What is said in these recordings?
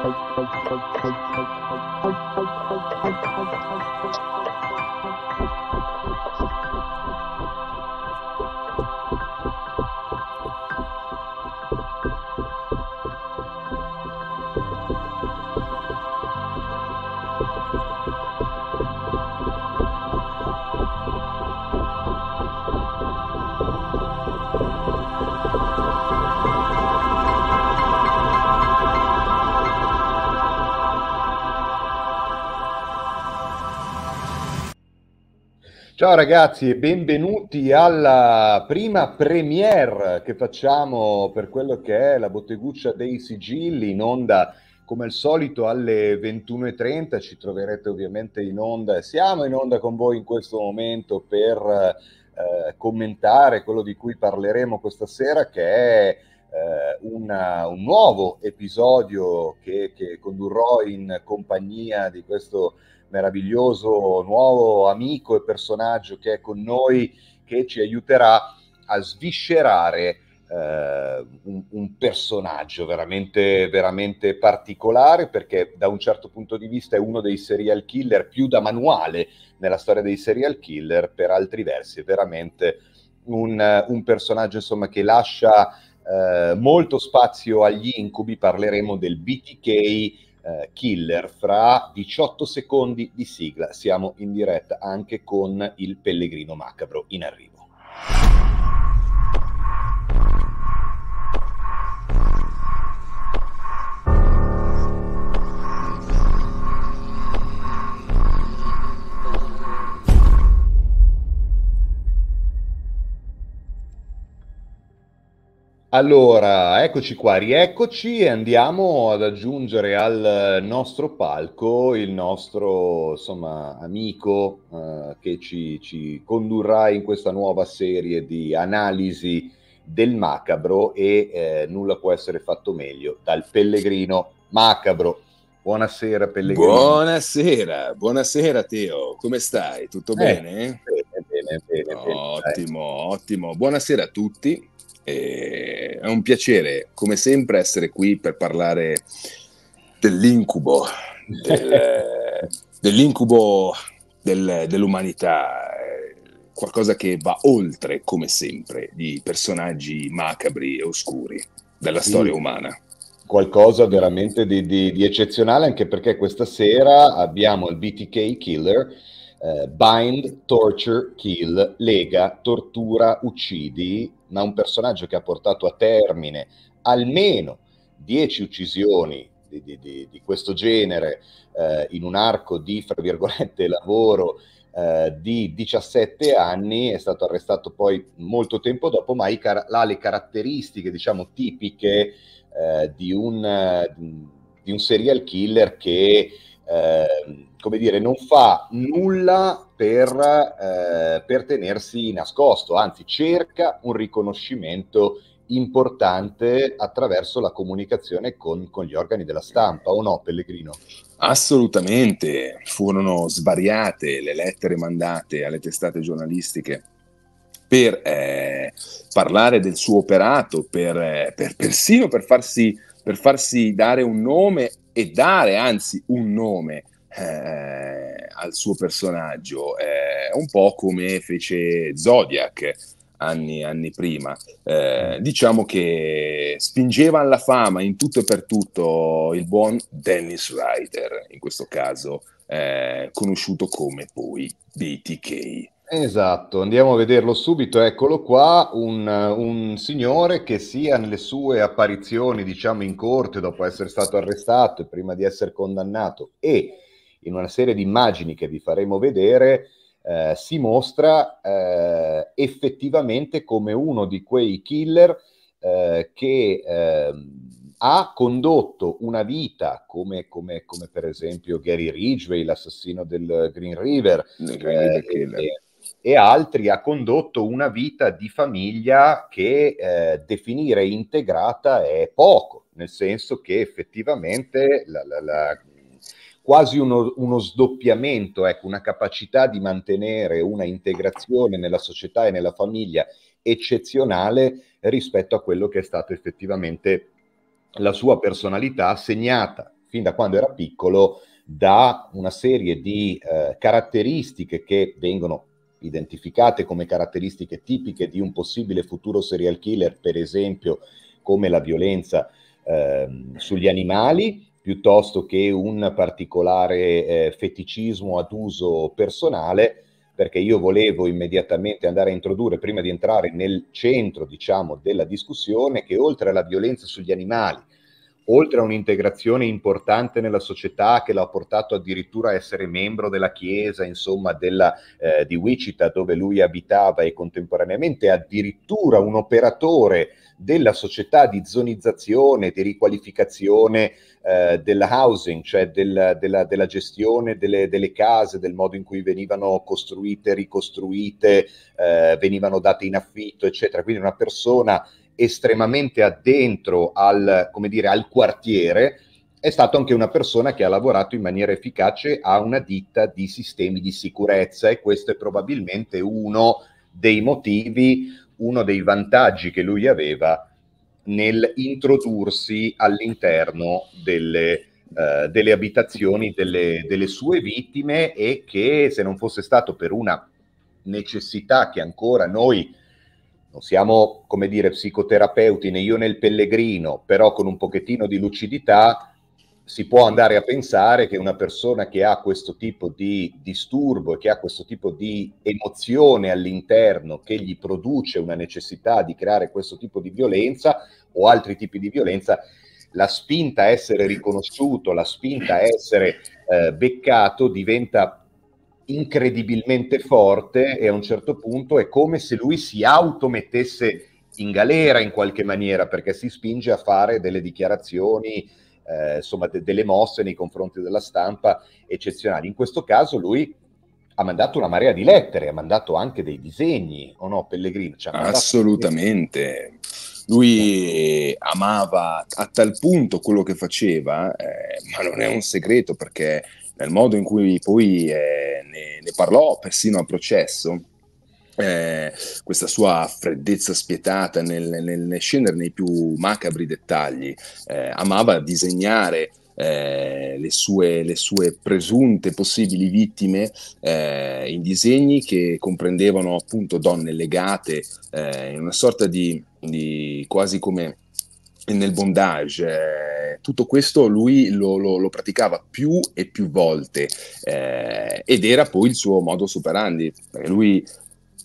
はい。Ciao ragazzi e benvenuti alla prima premiere che facciamo per quello che è la botteguccia dei sigilli in onda come al solito alle 21.30. Ci troverete ovviamente in onda, e siamo in onda con voi in questo momento per eh, commentare quello di cui parleremo questa sera che è eh, una, un nuovo episodio che, che condurrò in compagnia di questo meraviglioso nuovo amico e personaggio che è con noi, che ci aiuterà a sviscerare eh, un, un, personaggio veramente, veramente particolare, perché da un certo punto di vista è uno dei serial killer più da manuale nella storia dei serial killer, per altri versi è veramente un, un personaggio insomma, che lascia eh, molto spazio agli incubi, parleremo del BTK eh, killer fra 18 secondi di sigla. Siamo in diretta anche con il Pellegrino Macabro in arrivo. Allora, eccoci qua, rieccoci e andiamo ad aggiungere al nostro palco il nostro insomma, amico eh, che ci, ci, condurrà in questa nuova serie di analisi del macabro e eh, nulla può essere fatto meglio dal pellegrino macabro. Buonasera pellegrino. Buonasera, buonasera Teo, come stai? Tutto eh, bene? Bene, bene, bene. ottimo, dai. ottimo. Buonasera a tutti e eh, è un piacere, come sempre, essere qui per parlare dell'incubo, del, dell'incubo del, dell'umanità, eh, qualcosa che va oltre, come sempre, di personaggi macabri e oscuri della sì. storia umana qualcosa veramente di, di, di, eccezionale, anche perché questa sera abbiamo il BTK Killer, eh, Bind, Torture, Kill, Lega, Tortura, Uccidi, ma un personaggio che ha portato a termine almeno 10 uccisioni di, di, di, di questo genere eh, in un arco di, fra virgolette, lavoro eh, di 17 anni, è stato arrestato poi molto tempo dopo, ma car- ha le caratteristiche, diciamo, tipiche eh, di, un, di un serial killer che... Eh, come dire, non fa nulla per, eh, per, tenersi nascosto, anzi cerca un riconoscimento importante attraverso la comunicazione con, con gli organi della stampa, o no Pellegrino? Assolutamente, furono svariate le lettere mandate alle testate giornalistiche per eh, parlare del suo operato, per, eh, per, persino per farsi, per farsi dare un nome e dare anzi un nome eh, al suo personaggio, eh, un po' come fece Zodiac anni, anni prima. Eh, diciamo che spingeva alla fama in tutto e per tutto il buon Dennis Ryder, in questo caso eh, conosciuto come poi BTK. Esatto, andiamo a vederlo subito, eccolo qua, un, un, signore che sia nelle sue apparizioni, diciamo, in corte dopo essere stato arrestato e prima di essere condannato e in una serie di immagini che vi faremo vedere, eh, si mostra eh, effettivamente come uno di quei killer eh, che ehm, ha condotto una vita come, come, come, per esempio Gary Ridgway, l'assassino del Green River, eh, Green River e, e, altri, ha condotto una vita di famiglia che eh, definire integrata è poco, nel senso che effettivamente la, la, la quasi uno, uno sdoppiamento, ecco, una capacità di mantenere una integrazione nella società e nella famiglia eccezionale rispetto a quello che è stato effettivamente la sua personalità segnata fin da quando era piccolo da una serie di eh, caratteristiche che vengono identificate come caratteristiche tipiche di un possibile futuro serial killer, per esempio come la violenza eh, sugli animali, piuttosto che un particolare eh, feticismo ad uso personale, perché io volevo immediatamente andare a introdurre, prima di entrare nel centro, diciamo, della discussione, che oltre alla violenza sugli animali, oltre a un'integrazione importante nella società che l'ha portato addirittura a essere membro della chiesa, insomma, della, eh, di Wichita, dove lui abitava e contemporaneamente addirittura un operatore della società di zonizzazione, di riqualificazione eh, della housing, cioè del, della, della, gestione delle, delle, case, del modo in cui venivano costruite, ricostruite, eh, venivano date in affitto, eccetera. Quindi una persona estremamente addentro al, dire, al quartiere, è stato anche una persona che ha lavorato in maniera efficace a una ditta di sistemi di sicurezza e questo è probabilmente uno dei motivi uno dei vantaggi che lui aveva nel introdursi all'interno delle, eh, delle abitazioni delle, delle, sue vittime e che se non fosse stato per una necessità che ancora noi non siamo, come dire, psicoterapeuti né io nel pellegrino, però con un pochettino di lucidità si può andare a pensare che una persona che ha questo tipo di disturbo e che ha questo tipo di emozione all'interno che gli produce una necessità di creare questo tipo di violenza o altri tipi di violenza, la spinta a essere riconosciuto, la spinta a essere eh, beccato diventa incredibilmente forte e a un certo punto è come se lui si automettesse in galera in qualche maniera perché si spinge a fare delle dichiarazioni eh, insomma, de- delle mosse nei confronti della stampa eccezionali. In questo caso lui ha mandato una marea di lettere, ha mandato anche dei disegni, o oh no, Pellegrini? Cioè, Assolutamente. Lui amava a tal punto quello che faceva, eh, ma non è un segreto perché nel modo in cui poi eh, ne, ne parlò persino al processo, eh, questa sua freddezza spietata nel, nel, nel, scendere nei più macabri dettagli. Eh, amava disegnare eh, le, sue, le, sue, presunte possibili vittime eh, in disegni che comprendevano appunto donne legate eh, in una sorta di, di quasi come nel bondage. Eh, tutto questo lui lo, lo, lo praticava più e più volte eh, ed era poi il suo modo superandi. Lui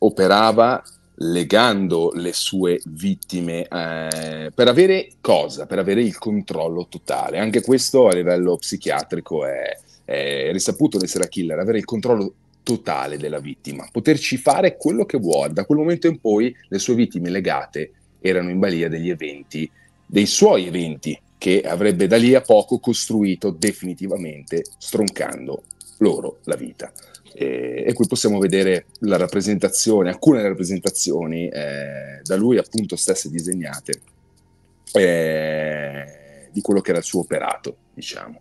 operava legando le sue vittime eh, per avere cosa? Per avere il controllo totale. Anche questo a livello psichiatrico è, è risaputo di essere a killer, avere il controllo totale della vittima, poterci fare quello che vuole. Da quel momento in poi le sue vittime legate erano in balia degli eventi, dei suoi eventi, che avrebbe da lì a poco costruito definitivamente, stroncando loro la vita e, e qui possiamo vedere la rappresentazione, alcune rappresentazioni eh, da lui appunto stesse disegnate eh, di quello che era il suo operato, diciamo.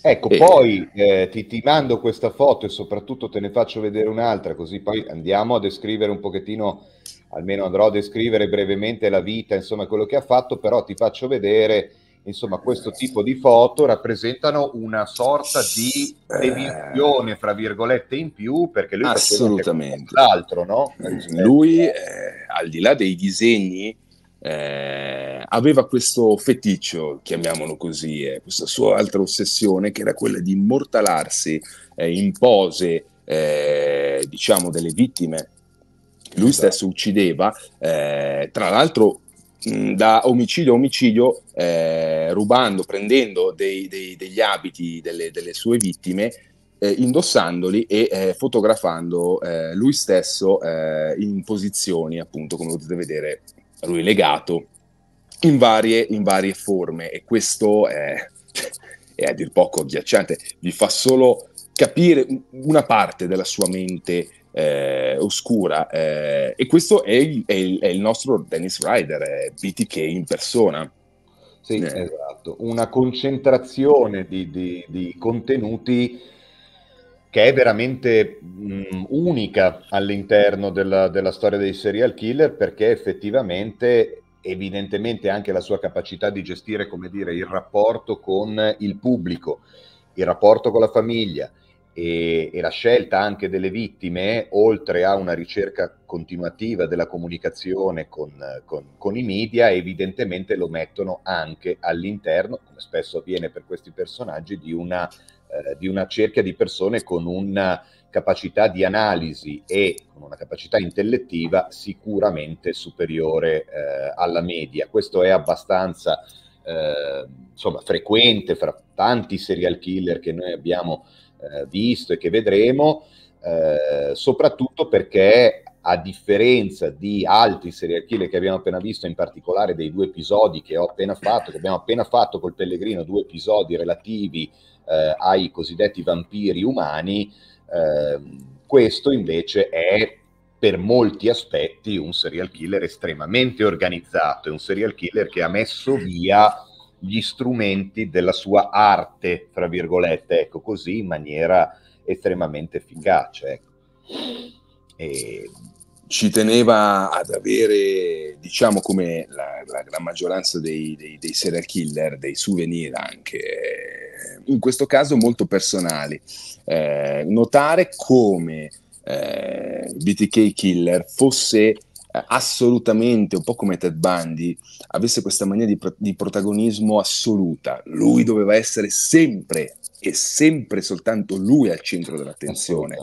Ecco, e... poi eh, ti, ti, mando questa foto e soprattutto te ne faccio vedere un'altra, così poi andiamo a descrivere un pochettino, almeno andrò a descrivere brevemente la vita, insomma quello che ha fatto, però ti faccio vedere insomma questo tipo di foto rappresentano una sorta di eh. deviazione fra virgolette in più perché lui assolutamente l'altro no? Mm. lui eh, al di là dei disegni eh, aveva questo feticcio chiamiamolo così eh, questa sua altra ossessione che era quella di immortalarsi eh, in pose eh, diciamo delle vittime lui esatto. stesso uccideva tra l'altro da omicidio a omicidio, eh, rubando, prendendo dei, dei, degli abiti delle, delle sue vittime, eh, indossandoli e eh, fotografando eh, lui stesso eh, in posizioni, appunto, come potete vedere, lui legato in varie, in varie forme. E questo è, è a dir poco agghiacciante, vi fa solo capire una parte della sua mente eh, oscura. Eh, e questo è il, è, il, è il, nostro Dennis Ryder, BTK in persona. Sì, eh. esatto. Una concentrazione di, di, di contenuti che è veramente mh, mm, unica all'interno della, della storia dei serial killer perché effettivamente evidentemente anche la sua capacità di gestire, come dire, il rapporto con il pubblico, il rapporto con la famiglia, e, e, la scelta anche delle vittime, oltre a una ricerca continuativa della comunicazione con, con, con, i media, evidentemente lo mettono anche all'interno, come spesso avviene per questi personaggi, di una, eh, di una cerchia di persone con una capacità di analisi e con una capacità intellettiva sicuramente superiore eh, alla media. Questo è abbastanza eh, insomma, frequente fra tanti serial killer che noi abbiamo eh, visto e che vedremo, eh, soprattutto perché a differenza di altri serial killer che abbiamo appena visto, in particolare dei due episodi che ho appena fatto, che abbiamo appena fatto col Pellegrino, due episodi relativi eh, ai cosiddetti vampiri umani, eh, questo invece è per molti aspetti un serial killer estremamente organizzato, è un serial killer che ha messo via gli strumenti della sua arte, tra virgolette, ecco così, in maniera estremamente efficace. Ecco. E... Ci teneva ad avere, diciamo come la, la gran maggioranza dei, dei, dei, serial killer, dei souvenir anche, eh, in questo caso molto personali. Eh, notare come eh, BTK Killer fosse assolutamente, un po' come Ted Bundy, avesse questa mania di, di, protagonismo assoluta. Lui doveva essere sempre e sempre soltanto lui al centro dell'attenzione.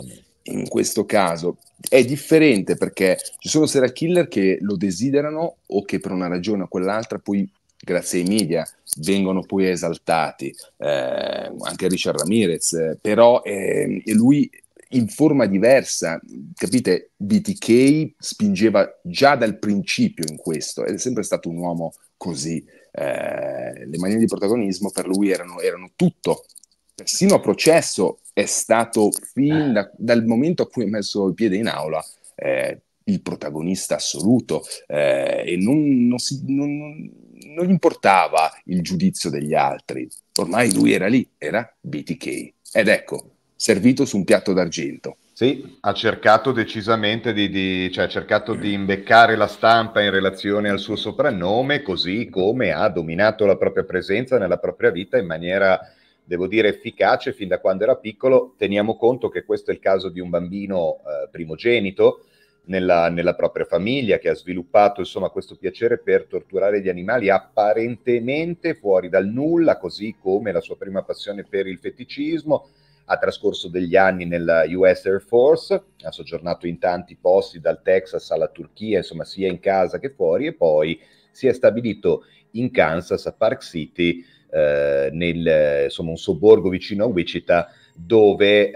In questo caso è differente perché ci sono serial killer che lo desiderano o che per una ragione o quell'altra poi grazie ai media vengono poi esaltati, eh, anche Richard Ramirez, eh, però eh, lui in forma diversa, capite? BTK spingeva già dal principio in questo ed è sempre stato un uomo così. Eh, le maniere di protagonismo per lui erano, erano tutto, persino a processo è stato fin da, dal momento a cui ha messo il piede in aula eh, il protagonista assoluto eh, e non, non, si, non, non, gli importava il giudizio degli altri, ormai lui era lì, era BTK. Ed ecco, servito su un piatto d'argento. Sì, ha cercato decisamente di, di, cioè, ha cercato di imbeccare la stampa in relazione al suo soprannome, così come ha dominato la propria presenza nella propria vita in maniera, devo dire, efficace fin da quando era piccolo. Teniamo conto che questo è il caso di un bambino eh, primogenito nella, nella, propria famiglia che ha sviluppato insomma, questo piacere per torturare gli animali apparentemente fuori dal nulla, così come la sua prima passione per il feticismo ha trascorso degli anni nella US Air Force, ha soggiornato in tanti posti dal Texas alla Turchia, insomma sia in casa che fuori e poi si è stabilito in Kansas a Park City, eh, nel, insomma, un sobborgo vicino a Wichita dove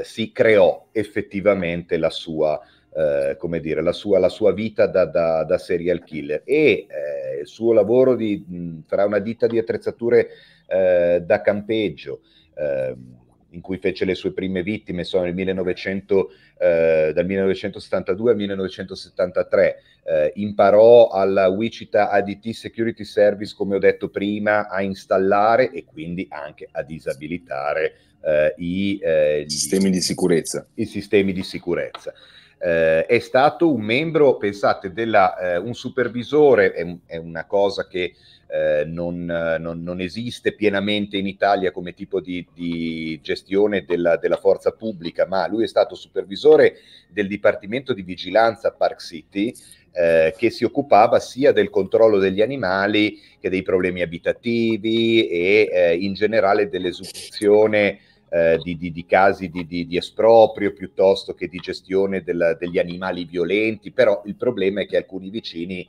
eh, si creò effettivamente la sua, eh, come dire, la sua, la sua vita da, da, da, serial killer e eh, il suo lavoro di, mh, farà una ditta di attrezzature eh, da campeggio ehm, in cui fece le sue prime vittime, sono nel 1900, eh, dal 1972 al 1973. Eh, imparò alla Wichita ADT Security Service, come ho detto prima, a installare e quindi anche a disabilitare eh, i, eh, gli, sistemi di sicurezza. I sistemi di sicurezza. Eh, è stato un membro, pensate, della, eh, un supervisore, è, è una cosa che eh, non, non, non, esiste pienamente in Italia come tipo di, di gestione della, della, forza pubblica, ma lui è stato supervisore del Dipartimento di Vigilanza Park City. Eh, che si occupava sia del controllo degli animali che dei problemi abitativi e eh, in generale dell'esecuzione eh, di, di, di, casi di, di, esproprio piuttosto che di gestione del, degli animali violenti, però il problema è che alcuni vicini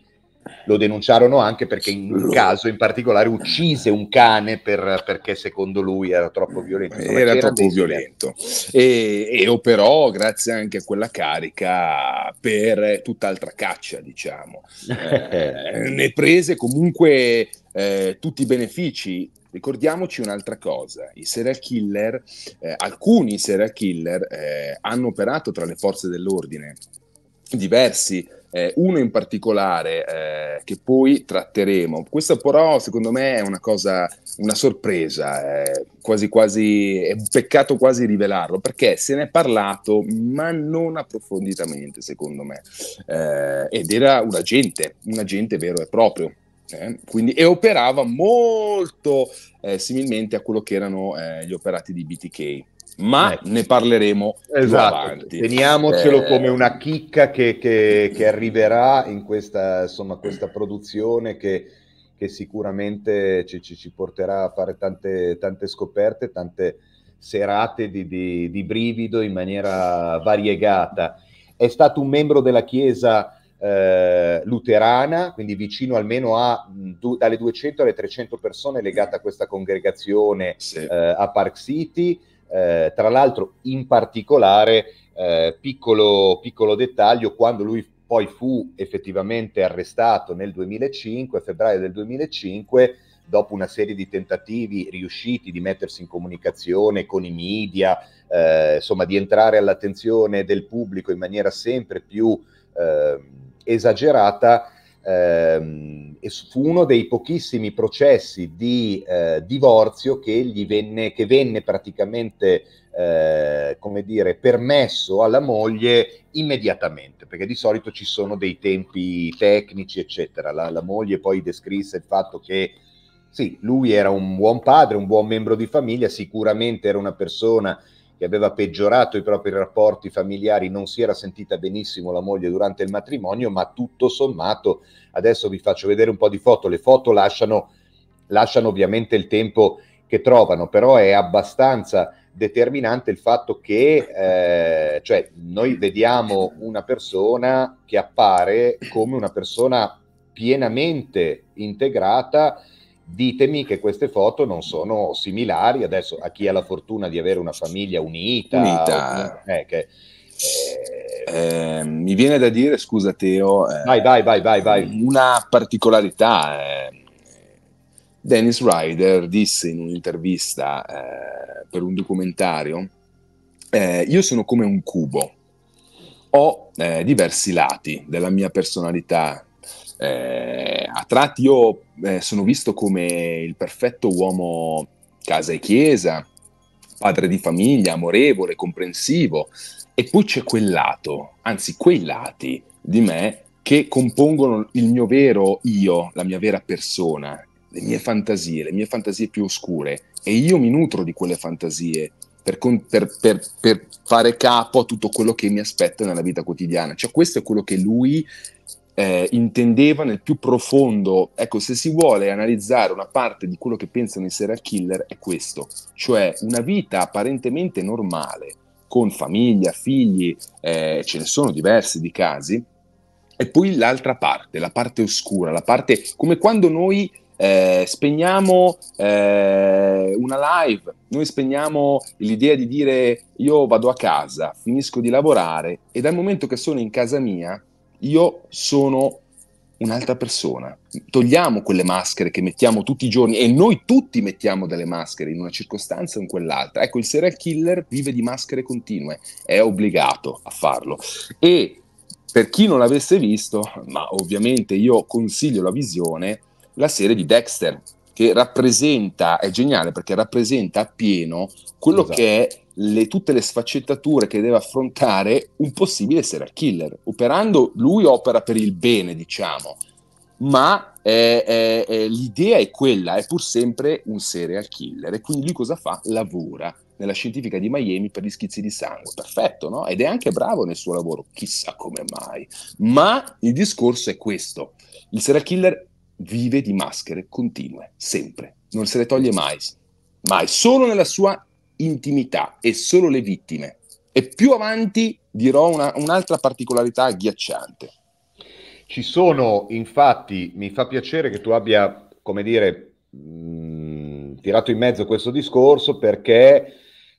lo denunciarono anche perché in un caso in particolare uccise un cane per, perché secondo lui era troppo violento. Insomma, era troppo violento. E, e operò grazie anche a quella carica per tutt'altra caccia, diciamo. Eh, ne prese comunque eh, tutti i benefici Ricordiamoci un'altra cosa, i serial killer, eh, alcuni serial killer eh, hanno operato tra le forze dell'ordine, diversi eh, uno in particolare eh, che poi tratteremo. Questa però secondo me è una cosa, una sorpresa, eh, quasi quasi, è un peccato quasi rivelarlo, perché se ne è parlato ma non approfonditamente secondo me, eh, ed era un agente, un agente vero e proprio, eh, quindi, e operava molto eh, similmente a quello che erano eh, gli operati di BTK ma ecco. ne parleremo esatto. avanti. Teniamocelo eh... come una chicca che, che, che arriverà in questa, insomma, questa produzione che, che sicuramente ci, ci, ci, porterà a fare tante, tante scoperte, tante serate di, di, di, brivido in maniera variegata. È stato un membro della Chiesa eh, luterana, quindi vicino almeno a mm, du, dalle 200 alle 300 persone legate a questa congregazione sì. eh, a Park City eh, tra l'altro in particolare, eh, piccolo, piccolo dettaglio, quando lui poi fu effettivamente arrestato nel 2005, a febbraio del 2005, dopo una serie di tentativi riusciti di mettersi in comunicazione con i media, eh, insomma di entrare all'attenzione del pubblico in maniera sempre più eh, esagerata, ehm, fu uno dei pochissimi processi di eh, divorzio che, venne, che venne praticamente eh, come dire, permesso alla moglie immediatamente, perché di solito ci sono dei tempi tecnici, eccetera. La, la moglie poi descrisse il fatto che sì, lui era un buon padre, un buon membro di famiglia, sicuramente era una persona che aveva peggiorato i propri rapporti familiari, non si era sentita benissimo la moglie durante il matrimonio, ma tutto sommato, adesso vi faccio vedere un po' di foto, le foto lasciano, lasciano ovviamente il tempo che trovano, però è abbastanza determinante il fatto che eh, cioè, noi vediamo una persona che appare come una persona pienamente integrata ditemi che queste foto non sono similari adesso a chi ha la fortuna di avere una famiglia unita. unita. Eh, che, eh, eh, mi viene da dire, scusa Teo, eh, vai, vai, vai, vai, vai. una particolarità. Eh, Dennis Ryder disse in un'intervista eh, per un documentario, io sono come un cubo, ho diversi lati della mia personalità, a tratti io eh, sono visto come il perfetto uomo casa e chiesa, padre di famiglia, amorevole, comprensivo, e poi c'è quel lato, anzi quei lati di me che compongono il mio vero io, la mia vera persona, le mie fantasie, le mie fantasie più oscure, e io mi nutro di quelle fantasie per, per, per, per fare capo a tutto quello che mi aspetta nella vita quotidiana. Cioè questo è quello che lui eh, intendeva nel più profondo, ecco se si vuole analizzare una parte di quello che pensano i serial killer è questo, cioè una vita apparentemente normale, con famiglia, figli, eh, ce ne sono diversi di casi, e poi l'altra parte, la parte oscura, la parte come quando noi eh, spegniamo eh, una live, noi spegniamo l'idea di dire io vado a casa, finisco di lavorare e dal momento che sono in casa mia io sono un'altra persona. Togliamo quelle maschere che mettiamo tutti i giorni e noi tutti mettiamo delle maschere in una circostanza o in quell'altra. Ecco, il serial killer vive di maschere continue, è obbligato a farlo. E per chi non l'avesse visto, ma ovviamente io consiglio la visione, la serie di Dexter, che rappresenta, è geniale perché rappresenta appieno quello esatto. che è le, tutte le sfaccettature che deve affrontare un possibile serial killer. Operando, lui opera per il bene, diciamo, ma eh, eh, eh, l'idea è quella, è pur sempre un serial killer. E quindi lui cosa fa? Lavora nella scientifica di Miami per gli schizzi di sangue. Perfetto, no? Ed è anche bravo nel suo lavoro, chissà come mai. Ma il discorso è questo. Il serial killer vive di maschere continue, sempre. Non se le toglie mai. Mai. Solo nella sua intimità e solo le vittime. E più avanti dirò una, un'altra particolarità agghiacciante. Ci sono, infatti, mi fa piacere che tu abbia, come dire, mh, mm, tirato in mezzo questo discorso perché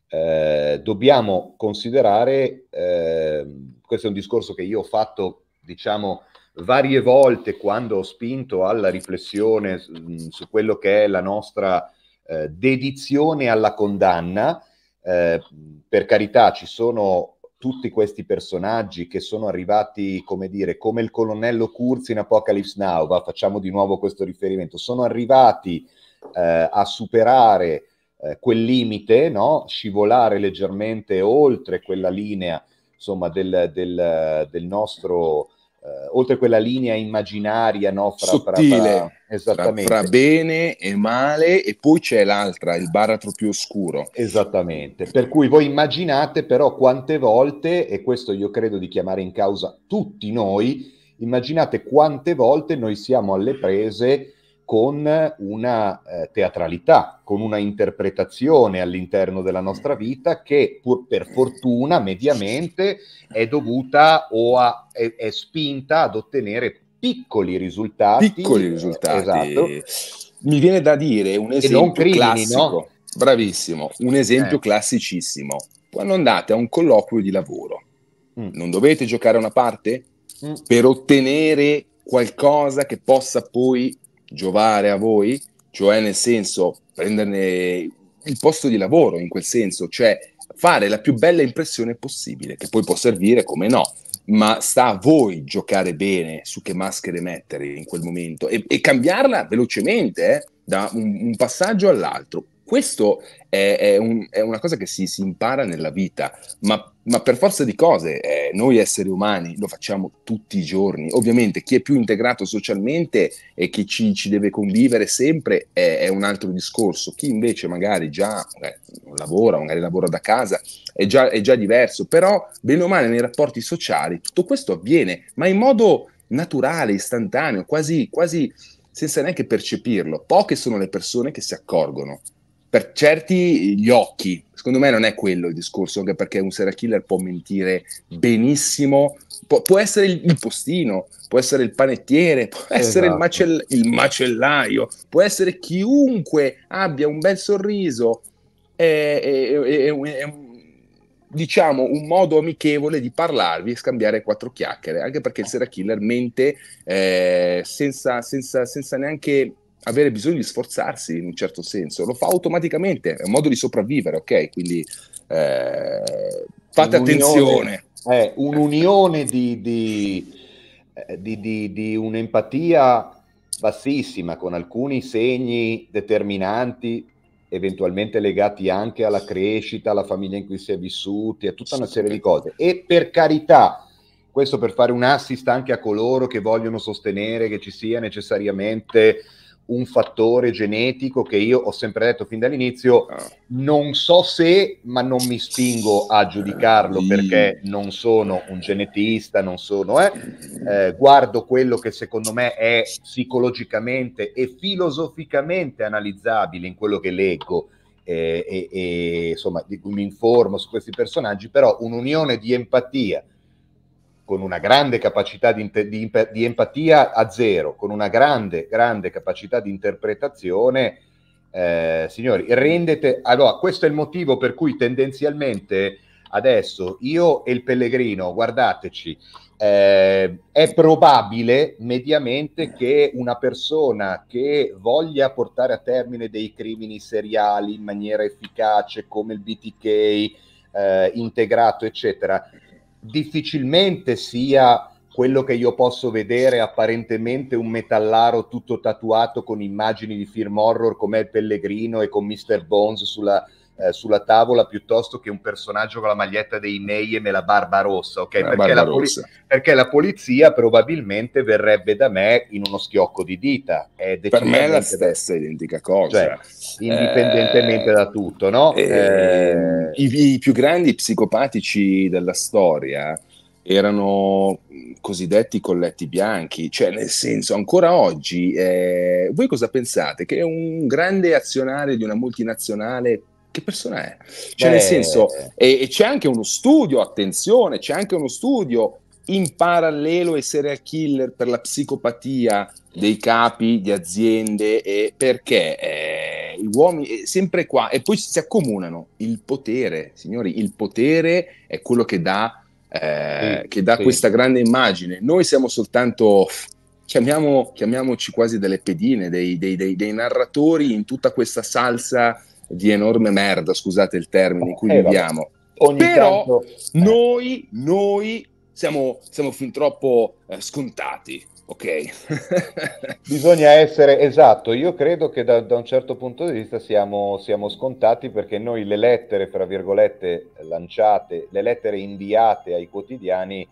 eh, dobbiamo considerare, eh, questo è un discorso che io ho fatto, diciamo, varie volte quando ho spinto alla riflessione mh, mm, su quello che è la nostra eh, dedizione alla condanna. Eh, per carità, ci sono tutti questi personaggi che sono arrivati, come dire, come il colonnello Curzi in Apocalypse Now, va, facciamo di nuovo questo riferimento, sono arrivati eh, a superare eh, quel limite, no? scivolare leggermente oltre quella linea insomma, del, del, del nostro eh, oltre quella linea immaginaria, no? Fra, Sottile, fra, fra, fra, bene e male, e poi c'è l'altra, il baratro più oscuro. Esattamente, per cui voi immaginate però quante volte, e questo io credo di chiamare in causa tutti noi, immaginate quante volte noi siamo alle prese con una eh, teatralità, con una interpretazione all'interno della nostra vita che pur per fortuna mediamente è dovuta o a, è, è, spinta ad ottenere piccoli risultati. Piccoli risultati. Esatto. Mi viene da dire un esempio crimini, classico. No? Bravissimo, un esempio eh. classicissimo. Quando andate a un colloquio di lavoro, mm. non dovete giocare una parte? Mm. Per ottenere qualcosa che possa poi giovare a voi, cioè nel senso prenderne il posto di lavoro in quel senso, cioè fare la più bella impressione possibile, che poi può servire come no, ma sta a voi giocare bene su che maschere mettere in quel momento e, e cambiarla velocemente eh, da un, un passaggio all'altro questo è, è, un, è, una cosa che si, si impara nella vita, ma, ma, per forza di cose eh, noi esseri umani lo facciamo tutti i giorni. Ovviamente chi è più integrato socialmente e chi ci, ci deve convivere sempre è, è, un altro discorso. Chi invece magari già eh, lavora, magari lavora da casa, è già, è già diverso, però bene o male nei rapporti sociali tutto questo avviene, ma in modo naturale, istantaneo, quasi... quasi senza neanche percepirlo. Poche sono le persone che si accorgono per certi gli occhi. Secondo me non è quello il discorso, anche perché un serial killer può mentire benissimo, Pu- può, essere il, il, postino, può essere il panettiere, può esatto. essere il, macell- il, macellaio, può essere chiunque abbia un bel sorriso e, e, e, e diciamo un modo amichevole di parlarvi e scambiare quattro chiacchiere, anche perché il serial killer mente eh, senza, senza, senza neanche avere bisogno di sforzarsi in un certo senso, lo fa automaticamente, è un modo di sopravvivere, ok? Quindi eh, fate attenzione. È eh, un'unione di, eh, di, di, di, un'empatia bassissima con alcuni segni determinanti, eventualmente legati anche alla crescita, alla famiglia in cui si è vissuti, a tutta una serie di cose. E per carità, questo per fare un assist anche a coloro che vogliono sostenere che ci sia necessariamente un fattore genetico che io ho sempre detto fin dall'inizio, ah. non so se, ma non mi spingo a giudicarlo perché non sono un genetista, non sono, eh, eh, guardo quello che secondo me è psicologicamente e filosoficamente analizzabile in quello che leggo e, eh, e, e insomma mi informo su questi personaggi, però un'unione di empatia con una grande capacità di, di, di, empatia a zero, con una grande, grande capacità di interpretazione, eh, signori, rendete... Allora, questo è il motivo per cui tendenzialmente adesso io e il Pellegrino, guardateci, eh, è probabile mediamente che una persona che voglia portare a termine dei crimini seriali in maniera efficace come il BTK, eh, integrato, eccetera, difficilmente sia quello che io posso vedere apparentemente un metallaro tutto tatuato con immagini di film horror come il Pellegrino e con Mr. Bones sulla, eh, sulla tavola piuttosto che un personaggio con la maglietta dei Mayhem e la barba rossa, ok? La perché, la poli- perché, la polizia probabilmente verrebbe da me in uno schiocco di dita. È per me è la stessa da... identica cosa. Cioè, indipendentemente eh... da tutto, no? Eh, eh... I, I più grandi psicopatici della storia erano cosiddetti colletti bianchi, cioè nel senso ancora oggi eh, voi cosa pensate che un grande azionario di una multinazionale che persona è? Cioè, Beh... nel senso, e, e c'è anche uno studio, attenzione, c'è anche uno studio in parallelo ai serial killer per la psicopatia dei capi di aziende e perché eh, gli uomini eh, sempre qua e poi si accomunano il potere signori il potere è quello che dà, eh, sì, che dà sì. questa grande immagine noi siamo soltanto chiamiamo, chiamiamoci quasi delle pedine dei, dei, dei, dei narratori in tutta questa salsa di enorme merda, scusate il termine, in cui eh, viviamo. Però tanto... Eh. noi, noi siamo, siamo, fin troppo eh, scontati. Ok, bisogna essere esatto. Io credo che da, da un certo punto di vista siamo, siamo, scontati perché noi le lettere, fra virgolette, lanciate, le lettere inviate ai quotidiani,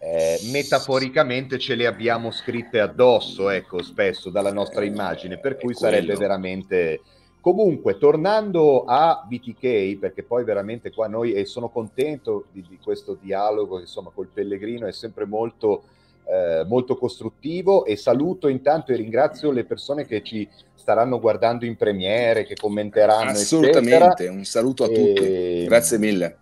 eh, metaforicamente ce le abbiamo scritte addosso, ecco, spesso dalla nostra eh, immagine, per cui sarebbe veramente Comunque, tornando a BTK, perché poi veramente qua noi, e sono contento di, di questo dialogo, insomma, col Pellegrino è sempre molto, eh, molto costruttivo e saluto intanto e ringrazio le persone che ci staranno guardando in premiere, che commenteranno. Assolutamente, eccetera. un saluto a e... tutti, grazie mille.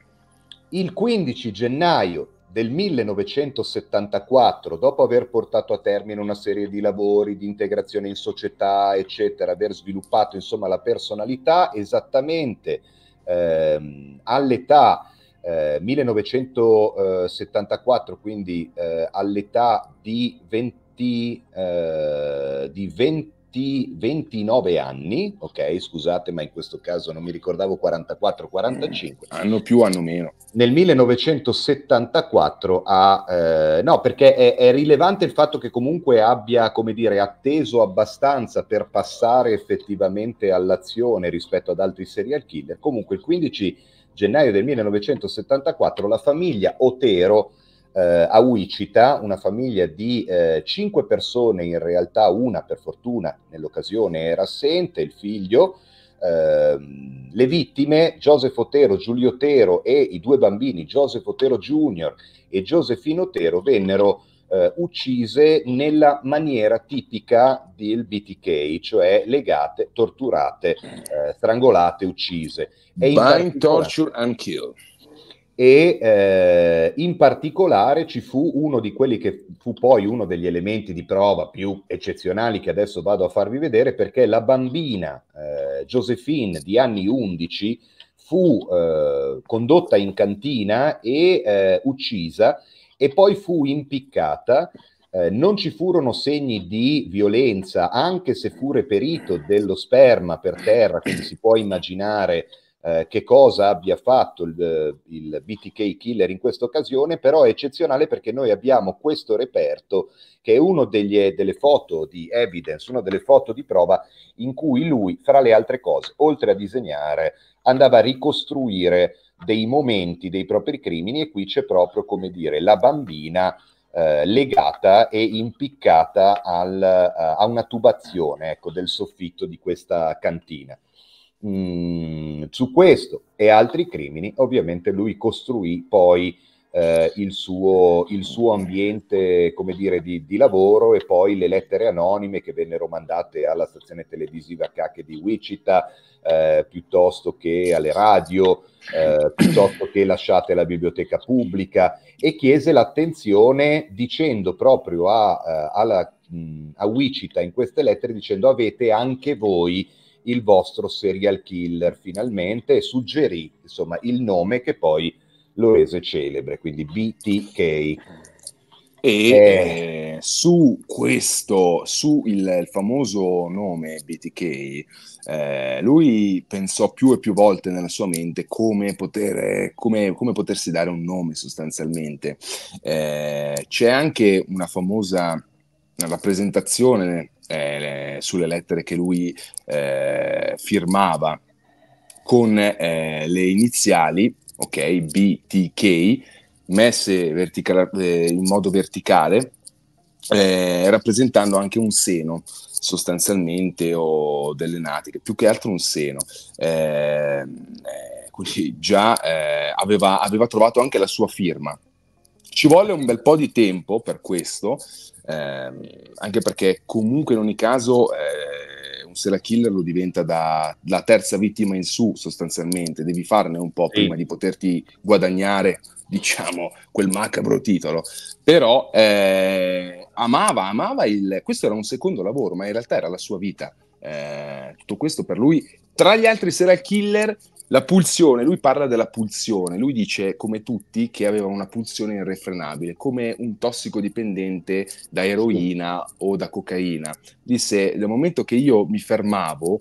Il 15 gennaio del 1974, dopo aver portato a termine una serie di lavori di integrazione in società, eccetera, aver sviluppato insomma la personalità, esattamente ehm, all'età eh, 1974, quindi eh, all'età di 20, eh, di 20 20, 29 anni, ok? Scusate, ma in questo caso non mi ricordavo 44-45. Eh, hanno più, hanno meno. Nel 1974 ha... Eh, no, perché è, è, rilevante il fatto che comunque abbia, come dire, atteso abbastanza per passare effettivamente all'azione rispetto ad altri serial killer. Comunque il 15 gennaio del 1974 la famiglia Otero eh, a Uicita, una famiglia di eh, cinque persone, in realtà una per fortuna nell'occasione era assente, il figlio, eh, le vittime, Joseph Otero, Giulio Otero e i due bambini, Joseph Otero Jr. e Josefino Otero, vennero eh, uccise nella maniera tipica del BTK, cioè legate, torturate, eh, strangolate, uccise. E Bind, torture and kill e eh, in particolare ci fu uno di quelli che fu poi uno degli elementi di prova più eccezionali che adesso vado a farvi vedere perché la bambina eh, Josephine di anni 11 fu eh, condotta in cantina e eh, uccisa e poi fu impiccata eh, non ci furono segni di violenza, anche se fu reperito dello sperma per terra, quindi si può immaginare eh, che cosa abbia fatto il, il, BTK Killer in questa occasione, però è eccezionale perché noi abbiamo questo reperto che è una eh, delle foto di evidence, una delle foto di prova in cui lui, fra le altre cose, oltre a disegnare, andava a ricostruire dei momenti dei propri crimini e qui c'è proprio, come dire, la bambina eh, legata e impiccata al, eh, a una tubazione ecco, del soffitto di questa cantina. Mm, su questo e altri crimini, ovviamente lui costruì poi eh, il, suo, il, suo, ambiente come dire, di, di, lavoro e poi le lettere anonime che vennero mandate alla stazione televisiva Cache di Wichita eh, piuttosto che alle radio, eh, piuttosto che lasciate alla biblioteca pubblica e chiese l'attenzione dicendo proprio a, a, eh, alla, mm, a Wichita in queste lettere dicendo avete anche voi il vostro serial killer finalmente e suggerì insomma, il nome che poi lo rese celebre, quindi BTK. E eh. eh. su questo, su il, il famoso nome BTK, eh, lui pensò più e più volte nella sua mente come, poter, come, come potersi dare un nome sostanzialmente. Eh, c'è anche una famosa la presentazione eh, sulle lettere che lui eh, firmava con eh, le iniziali, ok, BTK, messe vertica- eh, in modo verticale, eh, rappresentando anche un seno sostanzialmente o delle natiche, più che altro un seno. Ehm, eh, quindi già aveva, aveva trovato anche la sua firma. Ci volle un bel po' di tempo per questo, eh, anche perché comunque in ogni caso eh, un serial killer lo diventa dalla terza vittima in su sostanzialmente, devi farne un po' prima di poterti guadagnare diciamo quel macabro titolo però eh, amava amava il questo era un secondo lavoro ma in realtà era la sua vita eh, tutto questo per lui tra gli altri serial killer la pulsione, lui parla della pulsione, lui dice come tutti che aveva una pulsione irrefrenabile, come un tossicodipendente da eroina o da cocaina. Disse, nel momento che io mi fermavo,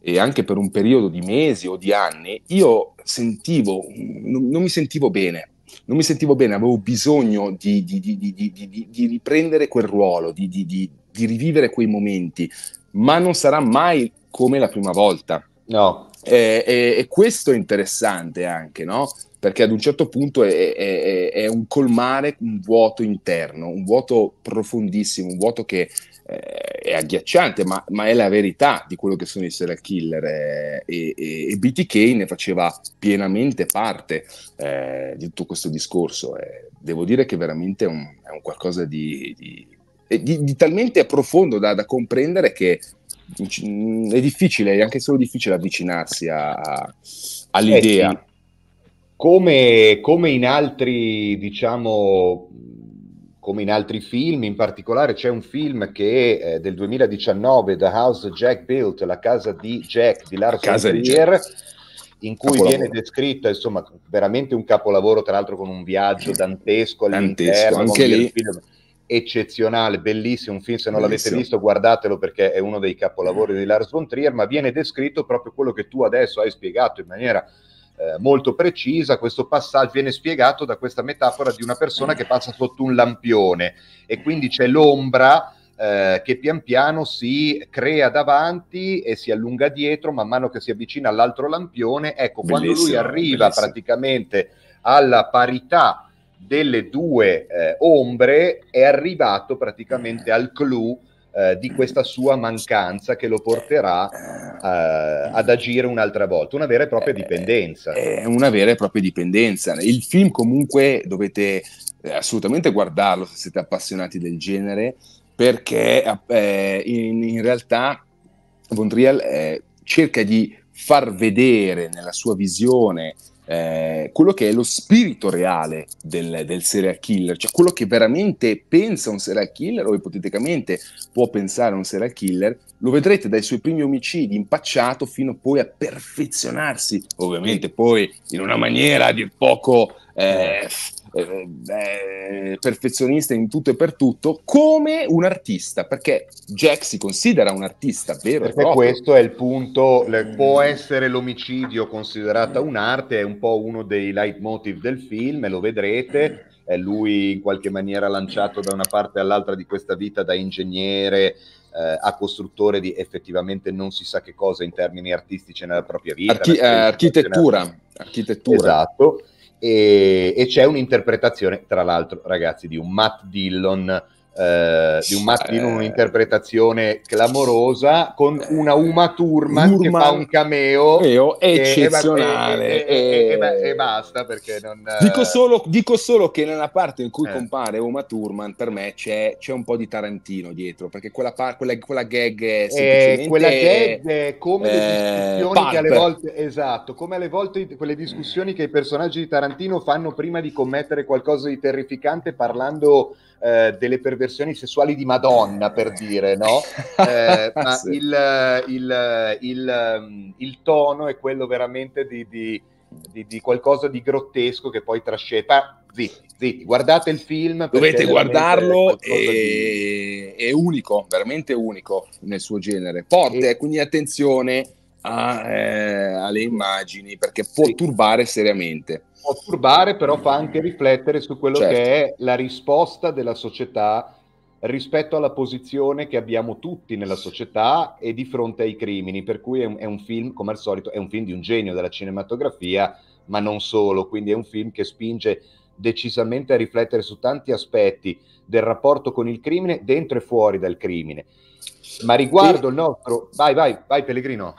e anche per un periodo di mesi o di anni, io sentivo, non, non mi sentivo bene, non mi sentivo bene, avevo bisogno di, di, di, di riprendere quel ruolo, di, rivivere quei momenti, ma non sarà mai come la prima volta. No. E, eh, e, e questo è interessante anche, no? Perché ad un certo punto è, è, è un colmare un vuoto interno, un vuoto profondissimo, un vuoto che eh, è agghiacciante, ma, ma, è la verità di quello che sono i serial killer eh, e, e, e, BTK ne faceva pienamente parte eh, di tutto questo discorso. Eh. Devo dire che veramente è un, è un qualcosa di, di, di, di talmente profondo da, da, comprendere che è difficile, è anche solo difficile avvicinarsi a, all'idea. Eh come, come, in altri, diciamo, come in altri film, in particolare c'è un film che è eh, del 2019, The House Jack Built, la casa di Jack di Lars Trier, in cui capolavoro. viene descritto, insomma veramente un capolavoro, tra l'altro con un viaggio dantesco all'interno. Dantesco, anche lì. Film eccezionale, bellissimo, un film se non bellissimo. l'avete visto guardatelo perché è uno dei capolavori di Lars von Trier, ma viene descritto proprio quello che tu adesso hai spiegato in maniera eh, molto precisa, questo passaggio viene spiegato da questa metafora di una persona che passa sotto un lampione e quindi c'è l'ombra eh, che pian piano si crea davanti e si allunga dietro man mano che si avvicina all'altro lampione, ecco bellissimo, quando lui arriva bellissimo. praticamente alla parità delle due eh, ombre è arrivato praticamente al clou eh, di questa sua mancanza che lo porterà eh, ad agire un'altra volta, una vera e propria eh, dipendenza. Eh, è una vera e propria dipendenza. Il film comunque dovete eh, assolutamente guardarlo se siete appassionati del genere perché in, in, realtà Von Trial cerca di far vedere nella sua visione eh, quello che è lo spirito reale del, del, serial killer, cioè quello che veramente pensa un serial killer o ipoteticamente può pensare un serial killer, lo vedrete dai suoi primi omicidi impacciato fino poi a perfezionarsi, ovviamente poi in una maniera di poco... Eh, eh, eh, perfezionista in tutto e per tutto, come un artista, perché Jack si considera un artista, vero? Perché proprio. questo è il punto, mm. può essere l'omicidio considerata un'arte, è un po' uno dei leitmotiv del film, e lo vedrete, è lui in qualche maniera lanciato da una parte all'altra di questa vita da ingegnere, eh, a costruttore di effettivamente non si sa che cosa in termini artistici nella propria vita. Archi- eh, architettura, architettura. Esatto e, e c'è un'interpretazione, tra l'altro ragazzi, di un Matt Dillon eh, di un mattino eh... un'interpretazione clamorosa con eh. una Uma Thurman, Thurman che fa un cameo eo, eccezionale e, e, e, e, eh. basta perché non dico solo, dico solo, che nella parte in cui eh. compare Uma Thurman per me c'è, c'è, un po' di Tarantino dietro perché quella, par- quella, quella gag è semplicemente quella gag è come le discussioni che alle volte esatto come alle volte quelle discussioni che i personaggi di Tarantino fanno prima di commettere qualcosa di terrificante parlando eh, delle perversioni sessuali di Madonna, per dire, no? Eh, ma sì. il, il, il, mm, il, tono è quello veramente di, di, di, di qualcosa di grottesco che poi trascetta. Zitti, zitti, guardate il film. Dovete guardarlo, è, è, unico, veramente unico nel suo genere. Forte, e... quindi attenzione a, eh, alle immagini perché può sì. turbare seriamente può turbare, però fa anche riflettere su quello certo. che è la risposta della società rispetto alla posizione che abbiamo tutti nella società e di fronte ai crimini, per cui è un, è un, film, come al solito, è un film di un genio della cinematografia, ma non solo, quindi è un film che spinge decisamente a riflettere su tanti aspetti del rapporto con il crimine, dentro e fuori dal crimine. Ma riguardo il nostro... Vai, vai, vai Pellegrino.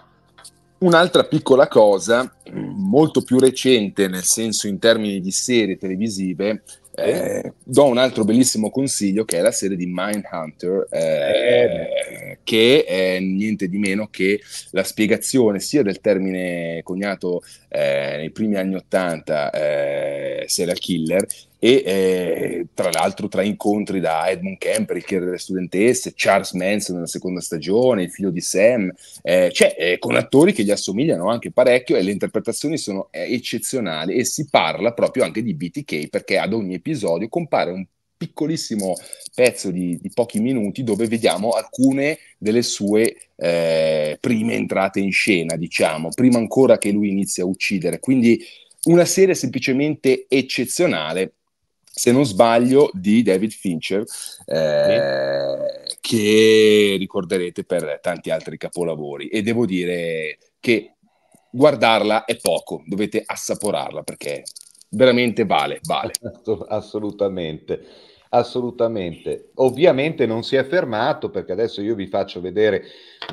Un'altra piccola cosa, molto più recente nel senso in termini di serie televisive, eh, do un altro bellissimo consiglio che è la serie di Mindhunter, eh, eh, che è niente di meno che la spiegazione sia del termine coniato eh, nei primi anni Ottanta eh, serial killer, e eh, tra l'altro tra incontri da Edmund Kemper, il chiaro delle studentesse, Charles Manson nella seconda stagione, il figlio di Sam, eh, cioè eh, con attori che gli assomigliano anche parecchio e le interpretazioni sono eh, eccezionali e si parla proprio anche di BTK perché ad ogni episodio compare un piccolissimo pezzo di, di pochi minuti dove vediamo alcune delle sue eh, prime entrate in scena, diciamo, prima ancora che lui inizi a uccidere. Quindi una serie semplicemente eccezionale se non sbaglio, di David Fincher, eh, sì. che ricorderete per tanti altri capolavori. E devo dire che guardarla è poco, dovete assaporarla perché veramente vale, vale. Assolutamente. Assolutamente. Ovviamente non si è fermato perché adesso io vi faccio vedere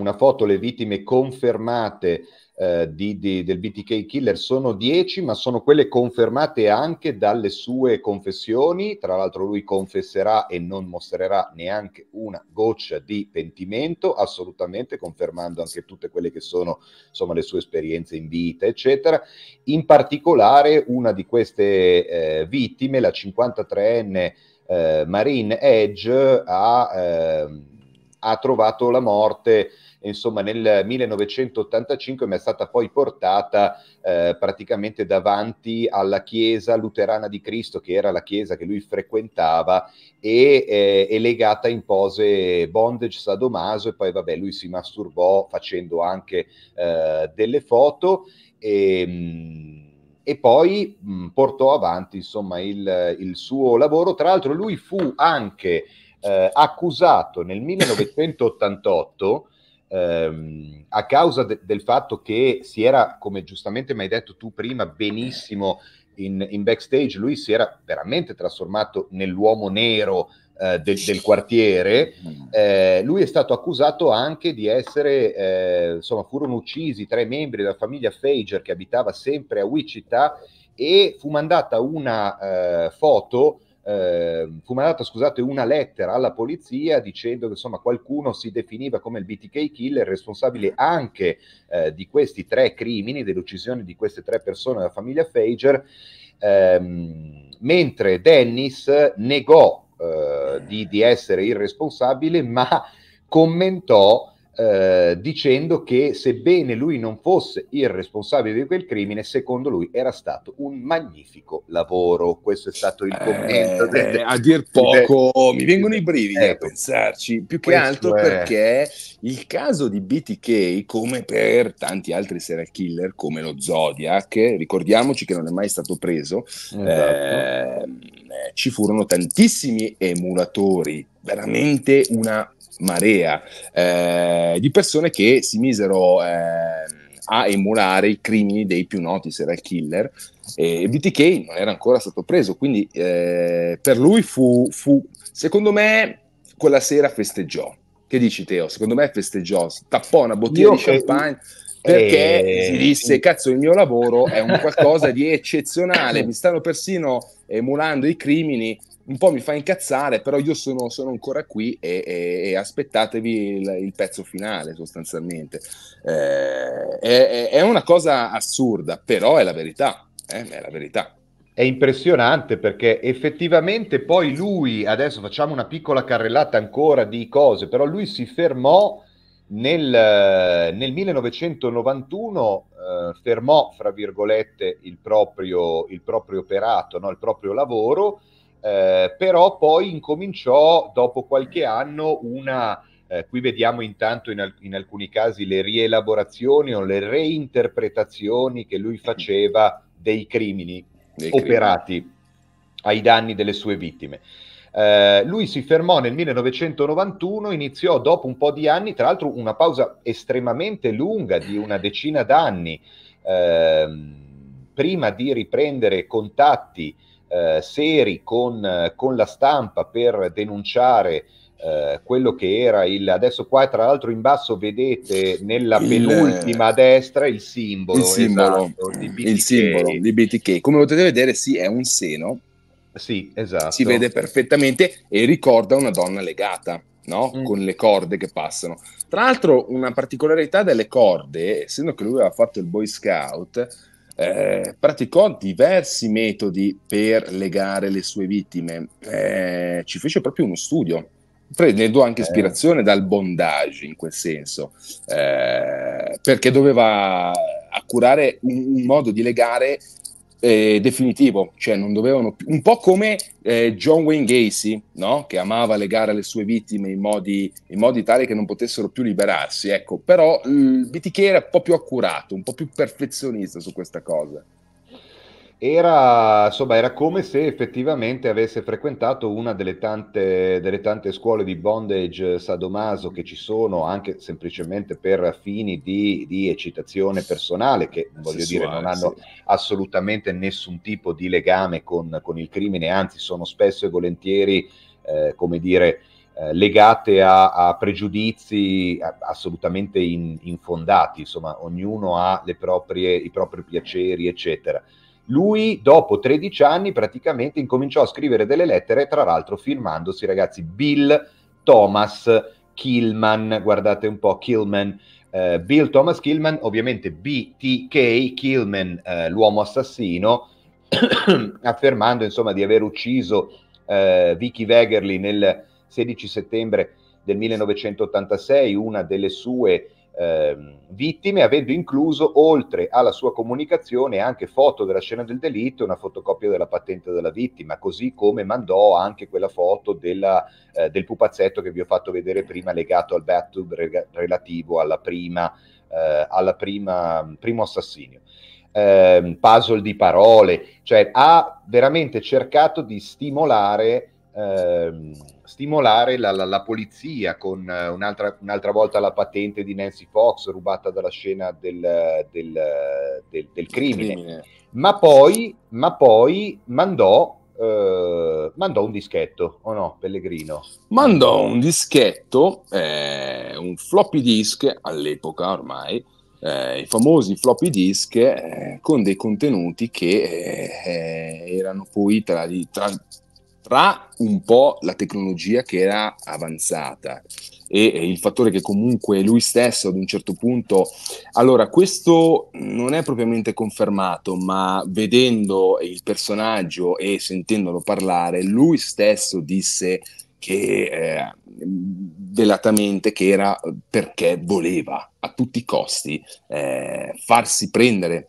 una foto le vittime confermate eh, di, di, del BTK Killer sono 10, ma sono quelle confermate anche dalle sue confessioni. Tra l'altro, lui confesserà e non mostrerà neanche una goccia di pentimento, assolutamente, confermando anche tutte quelle che sono insomma, le sue esperienze in vita, eccetera. In particolare, una di queste eh, vittime, la 53enne eh, Marine Edge, ha, ehm, ha trovato la morte insomma nel 1985 mi è stata poi portata eh, praticamente davanti alla chiesa luterana di Cristo, che era la chiesa che lui frequentava, e eh, è legata in pose bondage sadomaso e poi vabbè lui si masturbò facendo anche eh, delle foto. E, ehm, mh, e poi mh, mm, portò avanti insomma, il, il, suo lavoro. Tra l'altro lui fu anche eh, accusato nel 1988 ehm, a causa de- del fatto che si era, come giustamente mi hai detto tu prima, benissimo in, in backstage, lui si era veramente trasformato nell'uomo nero eh, del, del, quartiere, mm. eh, lui è stato accusato anche di essere, eh, insomma, furono uccisi tre membri della famiglia Fager che abitava sempre a Wichita e fu mandata una eh, foto eh, fu mandato scusate, una lettera alla polizia dicendo che insomma, qualcuno si definiva come il BTK killer, responsabile anche eh, di questi tre crimini, dell'uccisione di queste tre persone della famiglia Fager, ehm, mentre Dennis negò eh, di, di, essere il responsabile, ma commentò eh, dicendo che sebbene lui non fosse il responsabile di quel crimine, secondo lui era stato un magnifico lavoro. Questo è stato il eh, commento. Eh, de, de, a dir poco de, mi vengono i brividi a eh, pensarci, più che altro è... perché il caso di BTK, come per tanti altri serial killer, come lo Zodiac, ricordiamoci che non è mai stato preso, esatto. Ehm, eh, ci furono tantissimi emulatori veramente una marea eh, di persone che si misero eh, a emulare i crimini dei più noti serial killer e BTK non era ancora stato preso, quindi eh, per lui fu, fu, secondo me, quella sera festeggiò. Che dici Teo? Secondo me festeggiò, tappò una bottiglia Io di champagne perché e... Eh. si disse cazzo il mio lavoro è un qualcosa di eccezionale mi stanno persino emulando i crimini un po' mi fa incazzare, però io sono, sono ancora qui e, e, e aspettatevi il, il, pezzo finale sostanzialmente. Eh, è, è, una cosa assurda, però è la verità, eh, è la verità. È impressionante perché effettivamente poi lui, adesso facciamo una piccola carrellata ancora di cose, però lui si fermò nel, nel 1991, eh, fermò, fra virgolette, il proprio, il proprio operato, no? il proprio lavoro eh, però poi incominciò dopo qualche anno una, eh, qui vediamo intanto in, al- in, alcuni casi le rielaborazioni o le reinterpretazioni che lui faceva dei crimini dei operati crimini. ai danni delle sue vittime. Eh, lui si fermò nel 1991, iniziò dopo un po' di anni, tra l'altro una pausa estremamente lunga di una decina d'anni, ehm, prima di riprendere contatti eh, seri con, eh, con, la stampa per denunciare eh, quello che era il adesso qua tra l'altro in basso vedete nella il, penultima eh, destra il simbolo, il simbolo, esatto, di, eh, BTK. Il simbolo di BTK come potete vedere sì è un seno sì, esatto. si vede perfettamente e ricorda una donna legata No? Mm. con le corde che passano. Tra l'altro, una particolarità delle corde, essendo che lui aveva fatto il Boy Scout, eh, praticò diversi metodi per legare le sue vittime, eh, ci fece proprio uno studio. Prendendo anche eh. ispirazione dal bondage in quel senso, eh, perché doveva accurare un, un modo di legare eh, definitivo, cioè non dovevano più, un po' come eh, John Wayne Gacy, no? che amava legare le sue vittime in modi, in modi tali che non potessero più liberarsi, ecco, però il BTK era un po' più accurato, un po' più perfezionista su questa cosa era, insomma, era come se effettivamente avesse frequentato una delle tante, delle tante, scuole di bondage eh, sadomaso che ci sono, anche semplicemente per fini di, di eccitazione personale, che voglio Sessuale, dire non hanno sì. assolutamente nessun tipo di legame con, con, il crimine, anzi sono spesso e volentieri, eh, come dire, eh, legate a, a pregiudizi assolutamente in, infondati, insomma ognuno ha proprie, i propri piaceri, eccetera lui dopo 13 anni praticamente incominciò a scrivere delle lettere, tra l'altro firmandosi ragazzi Bill Thomas Killman, guardate un po' Killman, eh, Bill Thomas Killman, ovviamente BTK, Killman eh, l'uomo assassino, affermando insomma di aver ucciso eh, Vicky Wegerly nel 16 settembre del 1986, una delle sue eh, vittime, avendo incluso, oltre alla sua comunicazione, anche foto della scena del delitto e una fotocopia della patente della vittima, così come mandò anche quella foto della, eh, del pupazzetto che vi ho fatto vedere prima legato al bathtub rega- relativo alla prima, eh, alla prima, primo assassinio. Eh, puzzle di parole, cioè ha veramente cercato di stimolare ehm, stimolare la, la, la polizia con uh, un'altra, un'altra, volta la patente di Nancy Fox rubata dalla scena del, del, del, del crimine. crimine. Ma, poi, ma poi mandò, uh, mandò, un dischetto, o oh no, Pellegrino? Mandò un dischetto, eh, un floppy disk all'epoca ormai, eh, i famosi floppy disk eh, con dei contenuti che eh, erano poi tra, tra, tra un po' la tecnologia che era avanzata e, e il fattore che comunque lui stesso ad un certo punto allora questo non è propriamente confermato ma vedendo il personaggio e sentendolo parlare lui stesso disse che eh, velatamente che era perché voleva a tutti i costi eh, farsi prendere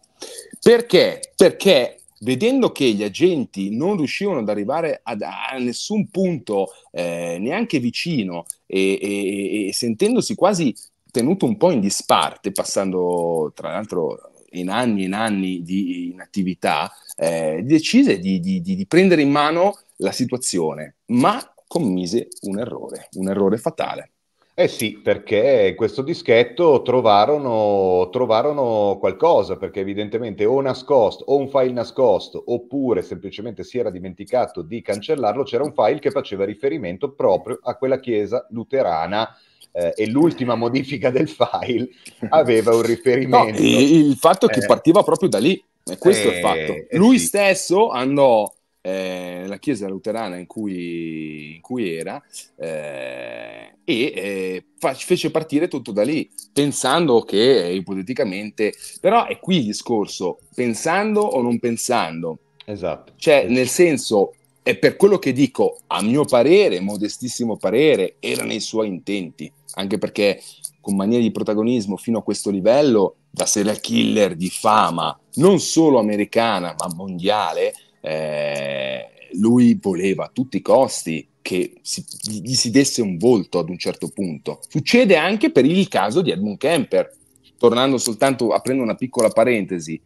perché perché vedendo che gli agenti non riuscivano ad arrivare ad, a nessun punto eh, neanche vicino e, e, e, sentendosi quasi tenuto un po' in disparte, passando tra l'altro in anni e in anni di inattività, eh, decise di, di, di prendere in mano la situazione, ma commise un errore, un errore fatale. Eh sì, perché in questo dischetto trovarono, trovarono, qualcosa, perché evidentemente o nascosto, o un file nascosto, oppure semplicemente si era dimenticato di cancellarlo, c'era un file che faceva riferimento proprio a quella chiesa luterana eh, e l'ultima modifica del file aveva un riferimento. No, il, il fatto che eh, partiva proprio da lì, questo eh, è il fatto. Eh Lui sì. stesso andò eh, nella chiesa luterana in cui, in cui era eh, e eh, fece partire tutto da lì, pensando che eh, ipoteticamente, però è qui il discorso, pensando o non pensando. Esatto. Cioè, nel senso, è per quello che dico, a mio parere, modestissimo parere, erano i suoi intenti, anche perché con maniere di protagonismo fino a questo livello, da serial killer di fama, non solo americana, ma mondiale, eh, lui voleva a tutti i costi che si, gli si desse un volto ad un certo punto. Succede anche per il caso di Edmund Kemper, tornando soltanto, aprendo una piccola parentesi,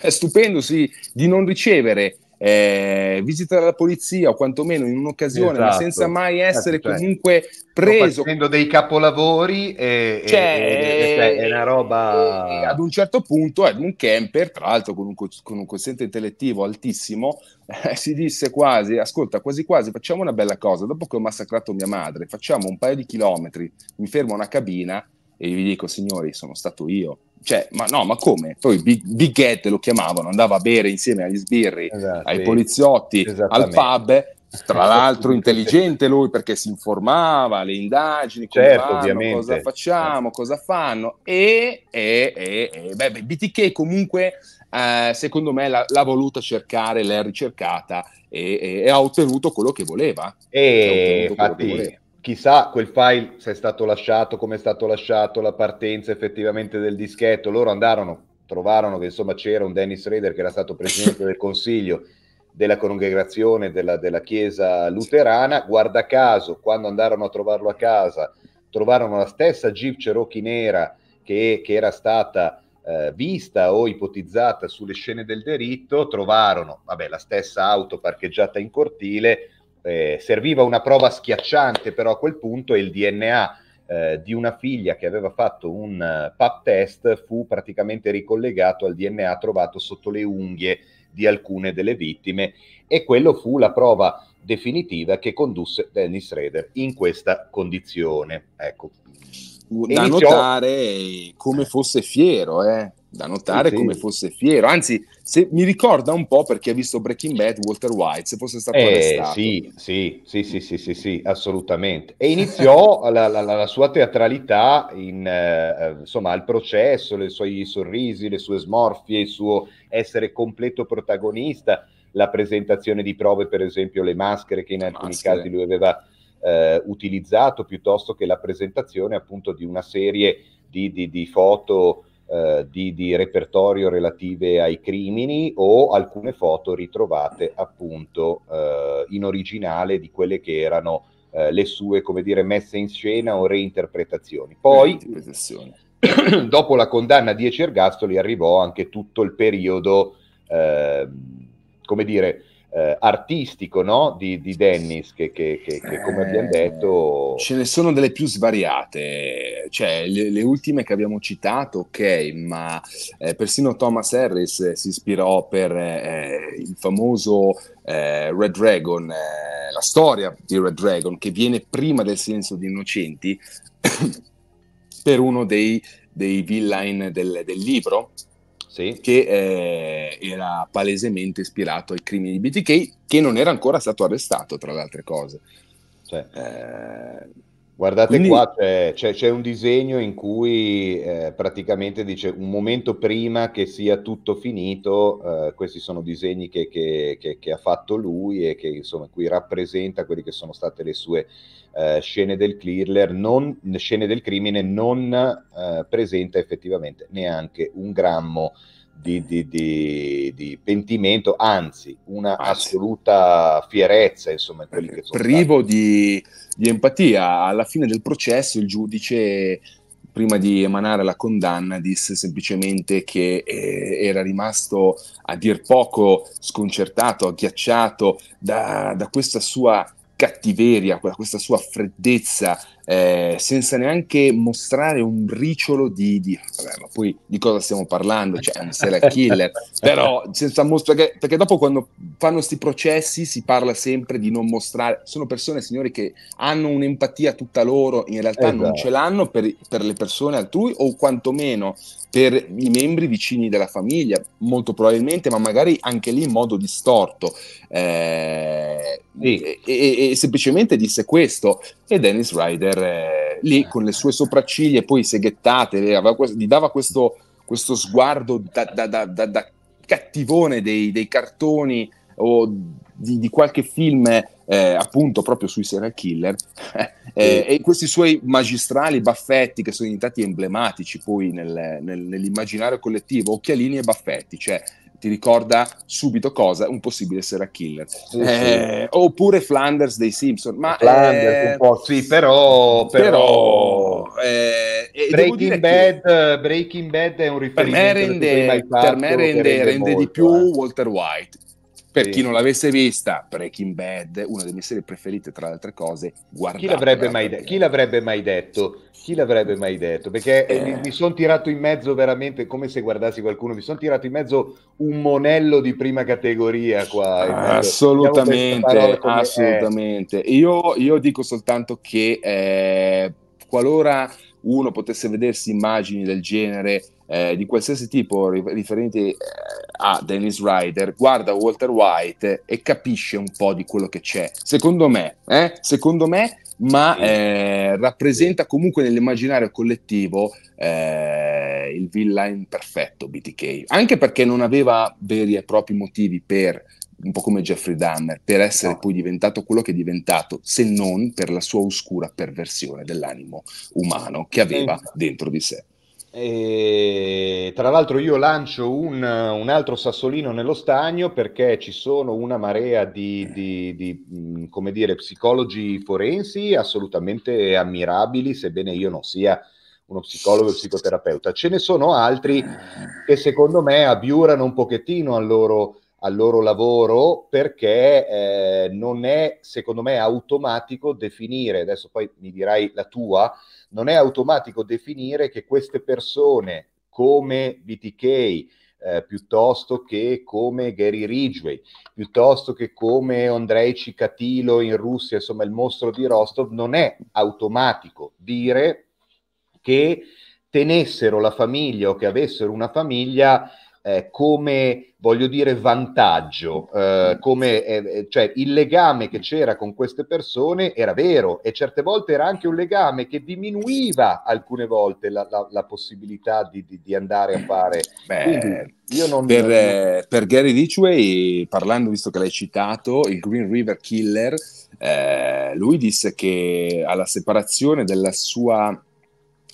è stupendosi di non ricevere eh, visita dalla polizia o quantomeno in un'occasione, esatto. ma senza mai esatto, essere esatto, cioè, comunque preso. Facendo dei capolavori e, cioè, e, e, cioè, è una roba. Ad un certo punto Edmund Kemper, tra l'altro con un, con un quoziente intellettivo altissimo, eh, si disse quasi: Ascolta, quasi quasi facciamo una bella cosa. Dopo che ho massacrato mia madre, facciamo un paio di chilometri, mi fermo a una cabina e vi dico, signori, sono stato io cioè, ma no, ma come? Poi Big, Big Ed lo chiamavano, andava a bere insieme agli sbirri, esatto, ai poliziotti, al pub. Eh. Tra l'altro intelligente lui perché si informava, le indagini, certo, vanno, cosa certo. facciamo, cosa fanno. E, e, e, e beh, beh, BTK comunque eh, secondo me l'ha, l'ha, voluta cercare, l'ha ricercata e, ha ottenuto quello che voleva. E infatti, chissà quel file se è stato lasciato, come è stato lasciato, la partenza effettivamente del dischetto. Loro andarono, trovarono che insomma c'era un Dennis Rader che era stato presidente del consiglio della congregazione della, della chiesa luterana. Guarda caso, quando andarono a trovarlo a casa, trovarono la stessa Jeep Cherokee nera che, che era stata eh, vista o ipotizzata sulle scene del delitto, trovarono vabbè, la stessa auto parcheggiata in cortile eh, serviva una prova schiacciante, però a quel punto il DNA eh, di una figlia che aveva fatto un uh, pap test fu praticamente ricollegato al DNA trovato sotto le unghie di alcune delle vittime e quello fu la prova definitiva che condusse Dennis Rader in questa condizione. Ecco. Da Iniziò... notare come eh. fosse fiero, eh da notare sì, come fosse fiero, anzi se, mi ricorda un po' perché ha visto Breaking Bad Walter White, se fosse stato eh, arrestato. Sì, sì, sì, sì, sì, sì, sì assolutamente. E iniziò la, la, la, sua teatralità in, eh, insomma, al processo, i suoi sorrisi, le sue smorfie, il suo essere completo protagonista, la presentazione di prove, per esempio le maschere che in alcuni maschere. casi lui aveva eh, utilizzato, piuttosto che la presentazione appunto di una serie di, di, di foto eh, di, di, repertorio relative ai crimini o alcune foto ritrovate appunto eh, in originale di quelle che erano eh, le sue, come dire, messe in scena o reinterpretazioni. Poi, dopo la condanna di 10 ergastoli, arrivò anche tutto il periodo, ehm, come dire, eh, artistico no? di, di, Dennis, che, che, che, che come abbiamo eh, detto... ce ne sono delle più svariate, cioè le, le ultime che abbiamo citato, ok, ma eh, persino Thomas Harris eh, si ispirò per eh, il famoso Red Dragon, la storia di Red Dragon, che viene prima del Silenzio di Innocenti, per uno dei, dei villain del, del libro, sì. che eh, era palesemente ispirato ai crimini di BTK, che non era ancora stato arrestato, tra le altre cose. Cioè, eh, Guardate Quindi... qua, c'è, c'è, c'è, un disegno in cui eh, praticamente dice un momento prima che sia tutto finito, eh, questi sono disegni che, che, che, che, ha fatto lui e che insomma qui rappresenta quelle che sono state le sue eh, scene del killer, non, scene del crimine, non eh, presenta effettivamente neanche un grammo di di, di, di, di, pentimento, anzi, una anzi. assoluta fierezza, insomma, quelli eh, che sono privo di, empatia. Alla fine del processo il giudice, prima di emanare la condanna, disse semplicemente che eh, era rimasto a dir poco sconcertato, agghiacciato da, da questa sua cattiveria, da questa sua freddezza eh, senza neanche mostrare un briciolo di, di, vabbè, ma poi di cosa stiamo parlando, cioè un serial killer, però senza mostrare, perché, perché, dopo quando fanno questi processi si parla sempre di non mostrare, sono persone, signori, che hanno un'empatia tutta loro, in realtà esatto. non ce l'hanno per, per le persone altrui o quantomeno per i membri vicini della famiglia, molto probabilmente, ma magari anche lì in modo distorto. Eh, sì. e, e, e semplicemente disse questo e Dennis Ryder Hitler eh, lì con le sue sopracciglia poi seghettate, gli dava questo, questo sguardo da, da, da, da cattivone dei, dei, cartoni o di, di qualche film eh, appunto proprio sui serial killer eh, e questi suoi magistrali baffetti che sono diventati emblematici poi nel, nel, nell'immaginario collettivo, occhialini e baffetti, cioè ti ricorda subito cosa? Un possibile serial killer. Sì, eh, sì. Oppure Flanders dei Simpson. Ma, Flanders eh, un po', sì, però... però, però eh, Breaking, Bad, Breaking Bad è un riferimento. Per me rende, per me rende, rende, rende di più Walter White per chi non l'avesse vista, Breaking Bad, una delle mie serie preferite tra le altre cose, guardate. Chi l'avrebbe, mai, de- chi l'avrebbe mai, detto? Chi l'avrebbe mai detto? Perché eh. mi, eh. mi sono tirato in mezzo veramente come se guardassi qualcuno, mi sono tirato in mezzo un monello di prima categoria qua. Ah, diciamo, assolutamente, eh. assolutamente. Io, io, dico soltanto che eh, qualora uno potesse vedersi immagini del genere eh, di qualsiasi tipo riferenti eh, a Dennis Ryder, guarda Walter White e capisce un po' di quello che c'è. Secondo me, eh? Secondo me ma eh, rappresenta comunque nell'immaginario collettivo eh, il villain perfetto BTK, anche perché non aveva veri e propri motivi per un po' come Jeffrey Dahmer, per essere no. poi diventato quello che è diventato, se non per la sua oscura perversione dell'animo umano che aveva dentro di sé. E, tra l'altro io lancio un, un, altro sassolino nello stagno perché ci sono una marea di, di, di mm, dire, psicologi forensi assolutamente ammirabili, sebbene io non sia uno psicologo e psicoterapeuta. Ce ne sono altri che secondo me abiurano un pochettino al loro al loro lavoro perché eh, non è, secondo me, automatico definire, adesso poi mi dirai la tua, non è automatico definire che queste persone come BTK, eh, piuttosto che come Gary Ridgway, piuttosto che come Andrei Cicatilo in Russia, insomma il mostro di Rostov, non è automatico dire che tenessero la famiglia o che avessero una famiglia eh, come, voglio dire, vantaggio, eh, come, eh, eh, cioè il legame che c'era con queste persone era vero e certe volte era anche un legame che diminuiva alcune volte la, la, la possibilità di, di, di, andare a fare... Beh, io non... per, eh, per Gary Ditchway, parlando, visto che l'hai citato, il Green River Killer, eh, lui disse che alla separazione della sua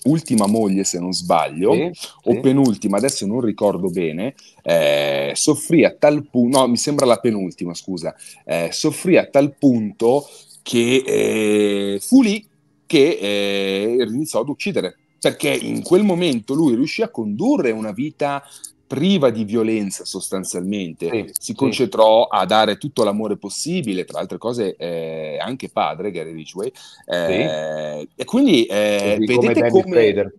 ultima moglie, se non sbaglio, sì, o sì. penultima, adesso non ricordo bene, eh, soffrì a tal punto, no, mi sembra la penultima, scusa, eh, soffrì a tal punto che eh, fu lì che eh, iniziò ad uccidere perché in quel momento lui riuscì a condurre una vita priva di violenza sostanzialmente, sì, si concentrò sì. a dare tutto l'amore possibile, tra altre cose eh, anche padre Gary Ridgway, eh, sì. e quindi eh, così vedete come, come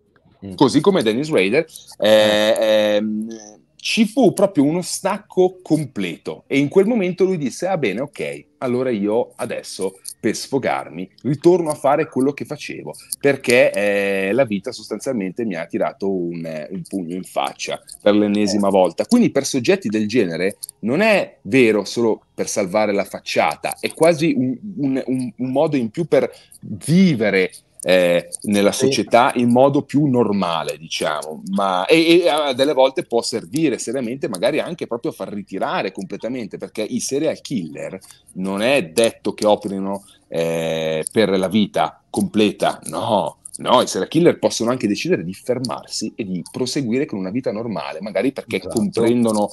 mm. così come Dennis Rader, eh, eh. Ehm, ci fu proprio uno stacco completo e in quel momento lui disse, ah bene, ok, allora io adesso per sfogarmi, ritorno a fare quello che facevo, perché eh, la vita sostanzialmente mi ha tirato un, eh, un pugno in faccia per l'ennesima eh. volta. Quindi per soggetti del genere non è vero solo per salvare la facciata, è quasi un, un, un modo in più per vivere eh, nella società in modo più normale, diciamo, ma, e, e delle volte può servire seriamente magari anche proprio a far ritirare completamente, perché i serial killer non è detto che operino eh, per la vita completa, no, No, i serial killer possono anche decidere di fermarsi e di proseguire con una vita normale, magari perché esatto. comprendono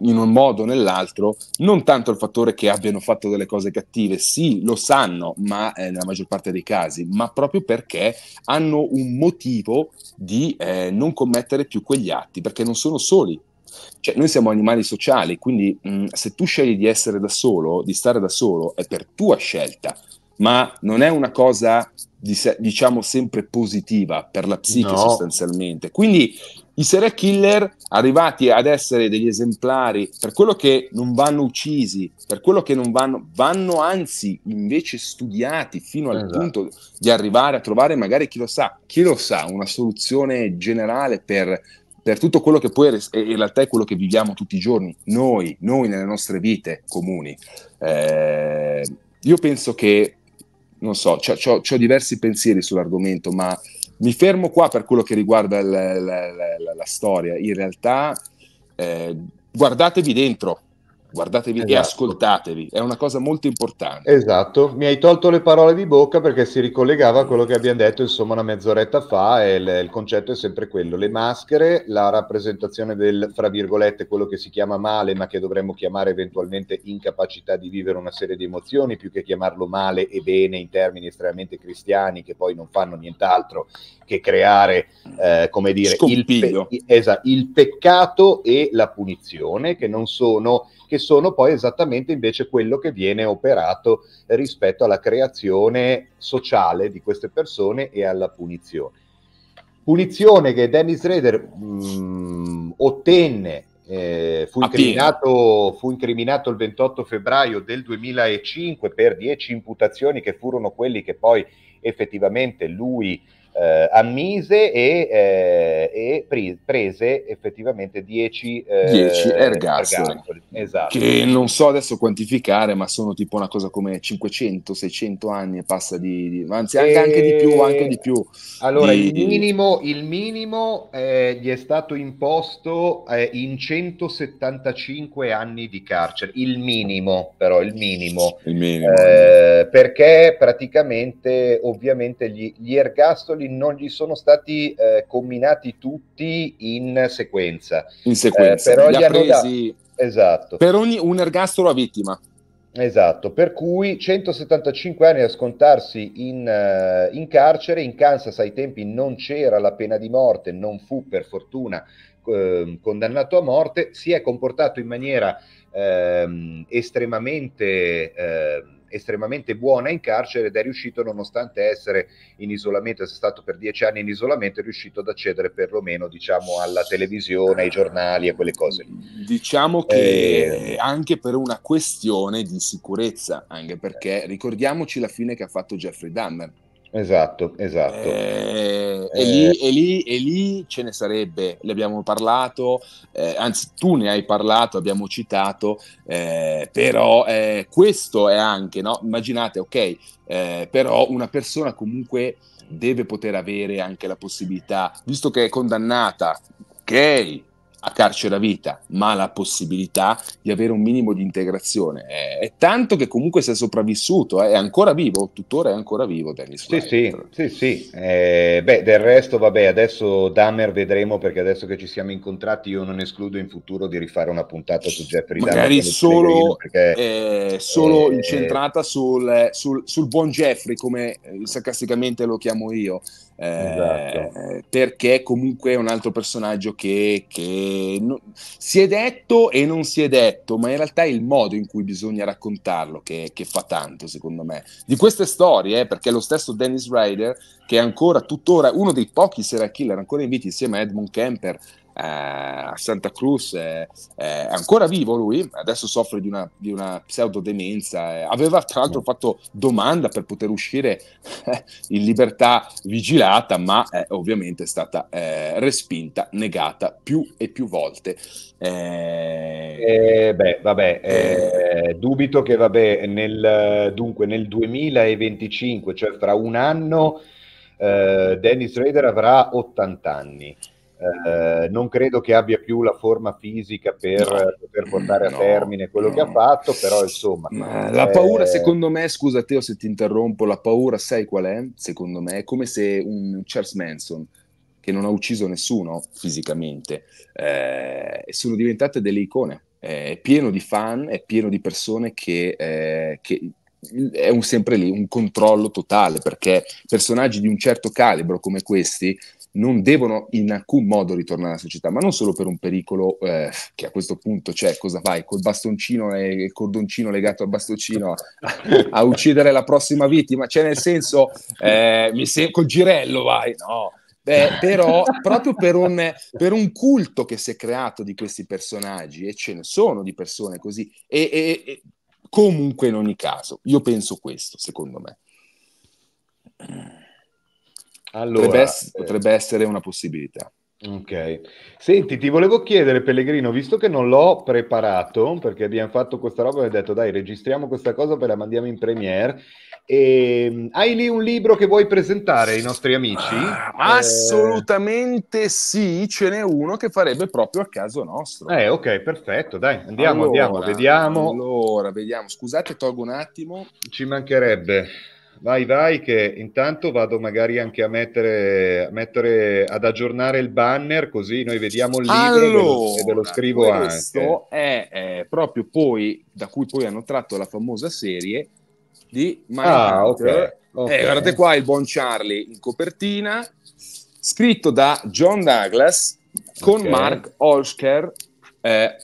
in un modo o nell'altro, non tanto il fattore che abbiano fatto delle cose cattive, sì, lo sanno, ma eh, nella maggior parte dei casi, ma proprio perché hanno un motivo di eh, non commettere più quegli atti, perché non sono soli. Cioè, noi siamo animali sociali, quindi mh, mm, se tu scegli di essere da solo, di stare da solo, è per tua scelta, ma non è una cosa di, se- diciamo sempre positiva per la psiche no. sostanzialmente. Quindi i serial killer arrivati ad essere degli esemplari per quello che non vanno uccisi, per quello che non vanno, vanno anzi invece studiati fino al esatto. punto di arrivare a trovare magari chi lo sa, chi lo sa, una soluzione generale per, per tutto quello che poi è, in realtà è quello che viviamo tutti i giorni, noi, noi nelle nostre vite comuni. Eh, io penso che, non so, ho diversi pensieri sull'argomento, ma mi fermo qua per quello che riguarda la, la, la, la storia. In realtà, eh, guardatevi dentro, guardatevi esatto. e ascoltatevi, è una cosa molto importante. Esatto, mi hai tolto le parole di bocca perché si ricollegava a quello che abbiamo detto insomma una mezz'oretta fa e il, il concetto è sempre quello, le maschere, la rappresentazione del, fra virgolette, quello che si chiama male ma che dovremmo chiamare eventualmente incapacità di vivere una serie di emozioni più che chiamarlo male e bene in termini estremamente cristiani che poi non fanno nient'altro che creare, eh, come dire, il, pe- esatto, il peccato e la punizione che non sono che sono poi esattamente invece quello che viene operato rispetto alla creazione sociale di queste persone e alla punizione. Punizione che Dennis Rader mh, mm, ottenne eh, fu, incriminato, fu, incriminato, il 28 febbraio del 2005 per 10 imputazioni che furono quelli che poi effettivamente lui eh, ammise e, eh, e pre- prese effettivamente 10 eh, ergastoli. Esatto. Che non so adesso quantificare, ma sono tipo una cosa come 500, 600 anni e passa di... di anzi, anche, e... anche, di più, anche di più. Allora, di, il, minimo, il minimo eh, gli è stato imposto eh, in 175 anni di carcere. Il minimo, però, il minimo. Il minimo. Eh, perché praticamente, ovviamente, gli, gli ergastoli titoli non gli sono stati eh, combinati tutti in sequenza. In sequenza, eh, però li, li ha presi... Da... Esatto. Per ogni un ergastolo a vittima. Esatto, per cui 175 anni a scontarsi in, uh, in, carcere, in Kansas ai tempi non c'era la pena di morte, non fu per fortuna eh, condannato a morte, si è comportato in maniera eh, estremamente... Eh, estremamente buona in carcere ed è riuscito, nonostante essere in isolamento, sia stato per dieci anni in isolamento, è riuscito ad accedere perlomeno diciamo, alla televisione, ai giornali e quelle cose. Diciamo che eh... anche per una questione di sicurezza, anche perché ricordiamoci la fine che ha fatto Jeffrey Dahmer Esatto, esatto. Eh, eh. E, lì, e, lì, e, lì, ce ne sarebbe, ne abbiamo parlato, eh, anzi tu ne hai parlato, abbiamo citato, eh, però eh, questo è anche, no? immaginate, ok, eh, però una persona comunque deve poter avere anche la possibilità, visto che è condannata, ok, a carcere a vita, ma la possibilità di avere un minimo di integrazione. È, è tanto che comunque sia sopravvissuto, eh, è ancora vivo, tuttora è ancora vivo Dennis Sì, sì, sì, sì. Eh, beh, del resto, vabbè, adesso Dahmer vedremo perché adesso che ci siamo incontrati io non escludo in futuro di rifare una puntata su Jeffrey Dahmer. Magari solo, perché, eh, solo eh, incentrata sul, sul, sul buon Jeffrey, come eh, sarcasticamente lo chiamo io. Esatto. Eh, perché comunque è un altro personaggio che, che no, si è detto e non si è detto, ma in realtà è il modo in cui bisogna raccontarlo che, che fa tanto, secondo me, di queste storie, eh, perché lo stesso Dennis Ryder, che è ancora tuttora uno dei pochi serial killer ancora in vita insieme a Edmund Kemper, eh, a Santa Cruz, è ancora vivo lui, adesso soffre di una, di una pseudodemenza, eh, aveva tra l'altro fatto domanda per poter uscire eh, in libertà vigilata, ma ovviamente è stata respinta, negata più e più volte. Eh, beh, vabbè, eh, dubito che vabbè, nel, dunque, nel 2025, cioè fra un anno, Dennis Rader avrà 80 anni eh, non credo che abbia più la forma fisica per no, poter portare no, a termine quello no. che ha fatto, però insomma... Ma la eh, paura, secondo me, scusa Teo se ti interrompo, la paura sai qual è? Secondo me è come se un Charles Manson che non ha ucciso nessuno fisicamente, eh, sono diventate delle icone. Eh, è pieno di fan, è pieno di persone che, eh, che è un sempre lì un controllo totale perché personaggi di un certo calibro come questi non devono in alcun modo ritornare alla società, ma non solo per un pericolo eh, che a questo punto c'è, cosa fai col bastoncino e il cordoncino legato al bastoncino a, a uccidere la prossima vittima, cioè nel senso eh, mi se- col girello vai, no. Beh, però proprio per un, per un, culto che si è creato di questi personaggi, e ce ne sono di persone così, e, e, e comunque in ogni caso, io penso questo, secondo me. Allora, potrebbe, essere, eh, potrebbe essere una possibilità. Ok, senti, ti volevo chiedere Pellegrino, visto che non l'ho preparato, perché abbiamo fatto questa roba e ho detto dai, registriamo questa cosa poi la mandiamo in premiere, e, ehm, hai lì un libro che vuoi presentare ai nostri amici? Ah, eh... Assolutamente sì, ce n'è uno che farebbe proprio a caso nostro. Eh, ok, perfetto, dai, andiamo, allora, andiamo, vediamo. Allora, vediamo, scusate, tolgo un attimo. Ci mancherebbe. Vai, vai, che intanto vado magari anche a mettere, a mettere ad aggiornare il banner, così noi vediamo il libro allora, e ve lo scrivo questo anche. Questo è, è proprio poi, da cui poi hanno tratto la famosa serie di Mindhunter. Ah, okay, eh, okay. Eh, guardate qua il buon Charlie in copertina, scritto da John Douglas con okay. Mark Olscher, eh,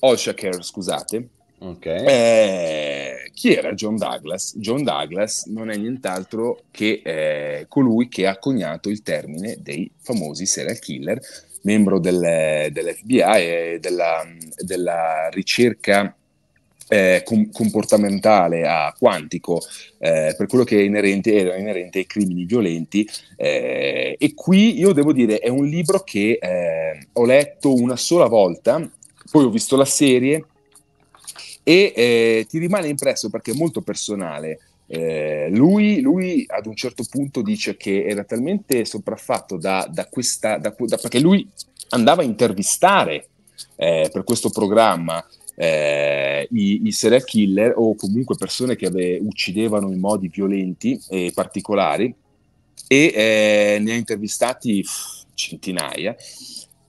Olscher, scusate. Ok. Eh, chi era John Douglas? John Douglas non è nient'altro che eh, colui che ha coniato il termine dei famosi serial killer, membro del, dell'FBI e della, della ricerca eh, com- comportamentale a quantico eh, per quello che è inerente, era inerente ai crimini violenti eh, e qui io devo dire è un libro che eh, ho letto una sola volta poi ho visto la serie e eh, ti rimane impresso perché è molto personale. Eh, lui, lui, ad un certo punto dice che era talmente sopraffatto da, da questa, da, da, perché lui andava a intervistare eh, per questo programma eh, i, i, serial killer o comunque persone che ave, uccidevano in modi violenti e particolari e eh, ne ha intervistati centinaia.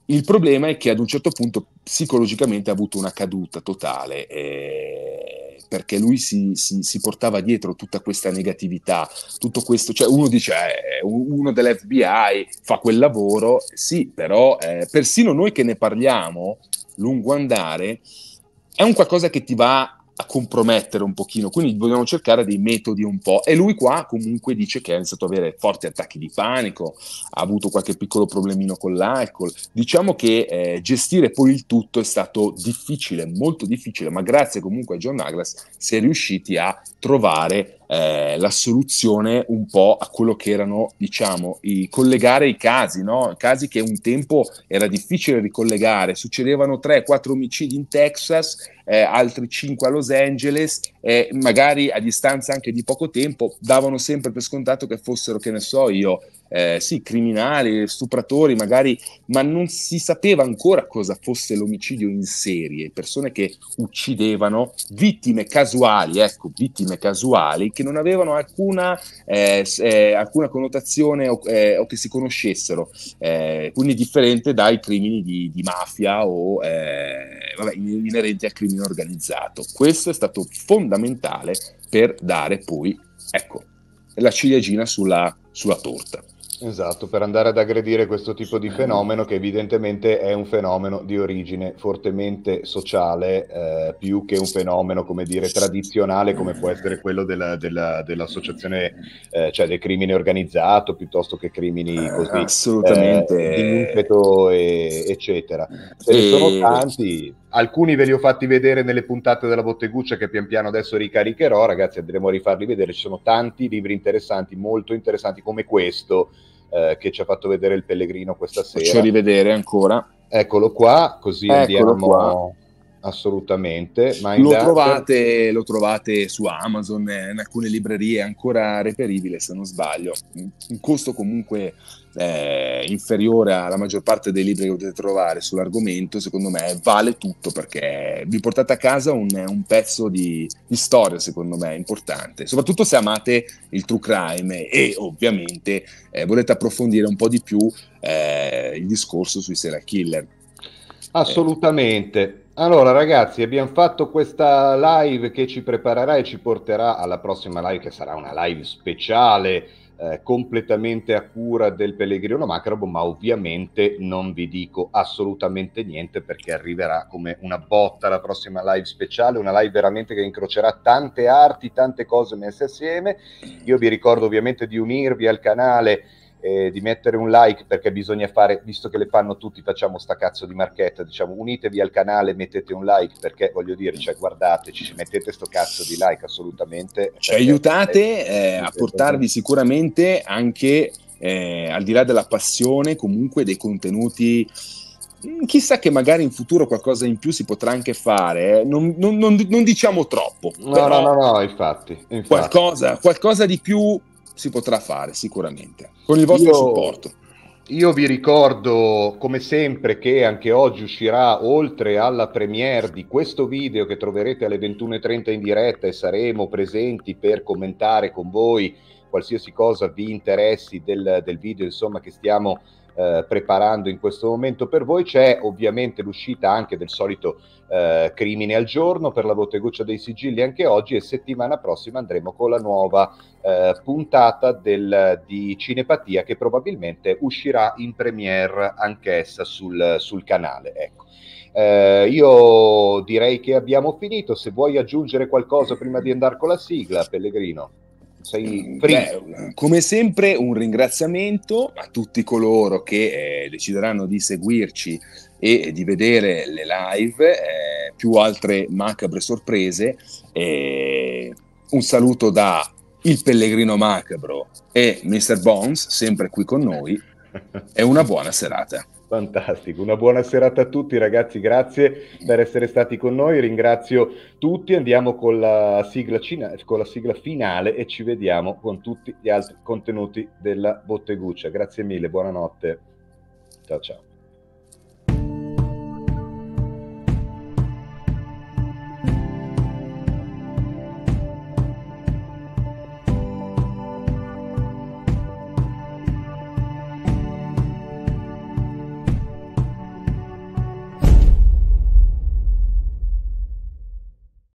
Il problema è che ad un certo punto psicologicamente ha avuto una caduta totale eh, perché lui si, si, si, portava dietro tutta questa negatività, tutto questo, cioè uno dice eh, uno dell'FBI fa quel lavoro, sì, però eh, persino noi che ne parliamo lungo andare è un qualcosa che ti va a compromettere un pochino, quindi dobbiamo cercare dei metodi un po'. E lui qua comunque dice che ha iniziato ad avere forti attacchi di panico, ha avuto qualche piccolo problemino con l'alcol. Diciamo che eh, gestire poi il tutto è stato difficile, molto difficile, ma grazie comunque a John Douglas si è riusciti a trovare eh, la soluzione un po' a quello che erano, diciamo, i, collegare i casi, no? casi che un tempo era difficile ricollegare, succedevano 3-4 omicidi in Texas, eh, altri 5 a Los Angeles, e magari a distanza anche di poco tempo, davano sempre per scontato che fossero, che ne so io, eh, sì, criminali, stupratori magari, ma non si sapeva ancora cosa fosse l'omicidio in serie, persone che uccidevano vittime casuali, ecco, vittime casuali che non avevano alcuna, eh, eh, alcuna connotazione o, eh, o, che si conoscessero, eh, quindi differente dai crimini di, di mafia o eh, vabbè, inerenti al crimine organizzato. Questo è stato fondamentale per dare poi, ecco, la ciliegina sulla, sulla torta. Esatto, per andare ad aggredire questo tipo di fenomeno che evidentemente è un fenomeno di origine fortemente sociale eh, più che un fenomeno, come dire, tradizionale come può essere quello della, della, dell'associazione, eh, cioè del crimine organizzato piuttosto che crimini eh, così. Eh, assolutamente. di impeto, e, eccetera. Ce ne sono tanti, alcuni ve li ho fatti vedere nelle puntate della Botteguccia che pian piano adesso ricaricherò, ragazzi andremo a rifarli vedere, ci sono tanti libri interessanti, molto interessanti come questo eh, che ci ha fatto vedere il Pellegrino questa sera. Faccio rivedere ancora. Eccolo qua, così Eccolo andiamo... Qua. Assolutamente, lo trovate, lo, trovate, su Amazon, eh, in alcune librerie ancora reperibile se non sbaglio. Un costo comunque eh, inferiore alla maggior parte dei libri che potete trovare sull'argomento, secondo me vale tutto perché vi portate a casa un, un pezzo di, di, storia, secondo me, importante, soprattutto se amate il true crime e ovviamente eh, volete approfondire un po' di più eh, il discorso sui serial killer. Assolutamente. Allora ragazzi, abbiamo fatto questa live che ci preparerà e ci porterà alla prossima live che sarà una live speciale eh, completamente a cura del Pellegrino Macrabo, ma ovviamente non vi dico assolutamente niente perché arriverà come una botta la prossima live speciale, una live veramente che incrocerà tante arti, tante cose messe assieme. Io vi ricordo ovviamente di unirvi al canale eh, di mettere un like perché bisogna fare, visto che le fanno tutti, facciamo sta cazzo di marchetta, diciamo unitevi al canale, mettete un like perché voglio dire, cioè guardateci, mettete sto cazzo di like assolutamente. Ci aiutate è, eh, a portarvi sicuramente anche eh, al di là della passione comunque dei contenuti mm, chissà che magari in futuro qualcosa in più si potrà anche fare, eh? non, non, non, non, diciamo troppo. No, no, no, no, infatti. infatti. Qualcosa, qualcosa, di più si potrà fare sicuramente, con il vostro io, supporto. Io vi ricordo come sempre che anche oggi uscirà, oltre alla premiere di questo video che troverete alle 21.30 in diretta e saremo presenti per commentare con voi qualsiasi cosa vi interessi del, del video insomma, che stiamo eh, preparando in questo momento per voi. C'è ovviamente l'uscita anche del solito eh, Crimine al giorno per la goccia dei sigilli anche oggi e settimana prossima andremo con la nuova eh, puntata del, di Cinepatia che probabilmente uscirà in premiere anch'essa sul, sul canale. Ecco. Eh, io direi che abbiamo finito. Se vuoi aggiungere qualcosa prima di andare con la sigla, Pellegrino. Sei mm, Beh, come sempre un ringraziamento a tutti coloro che eh, decideranno di seguirci e di vedere le live, eh, più altre macabre sorprese. Eh, un saluto da Il Pellegrino Macabro e Mr. Bones, sempre qui con noi, e una buona serata. Fantastico, una buona serata a tutti ragazzi, grazie per essere stati con noi, ringrazio tutti, andiamo con la sigla, cina- con la sigla finale e ci vediamo con tutti gli altri contenuti della Botteguccia. Grazie mille, buonanotte. Ciao ciao.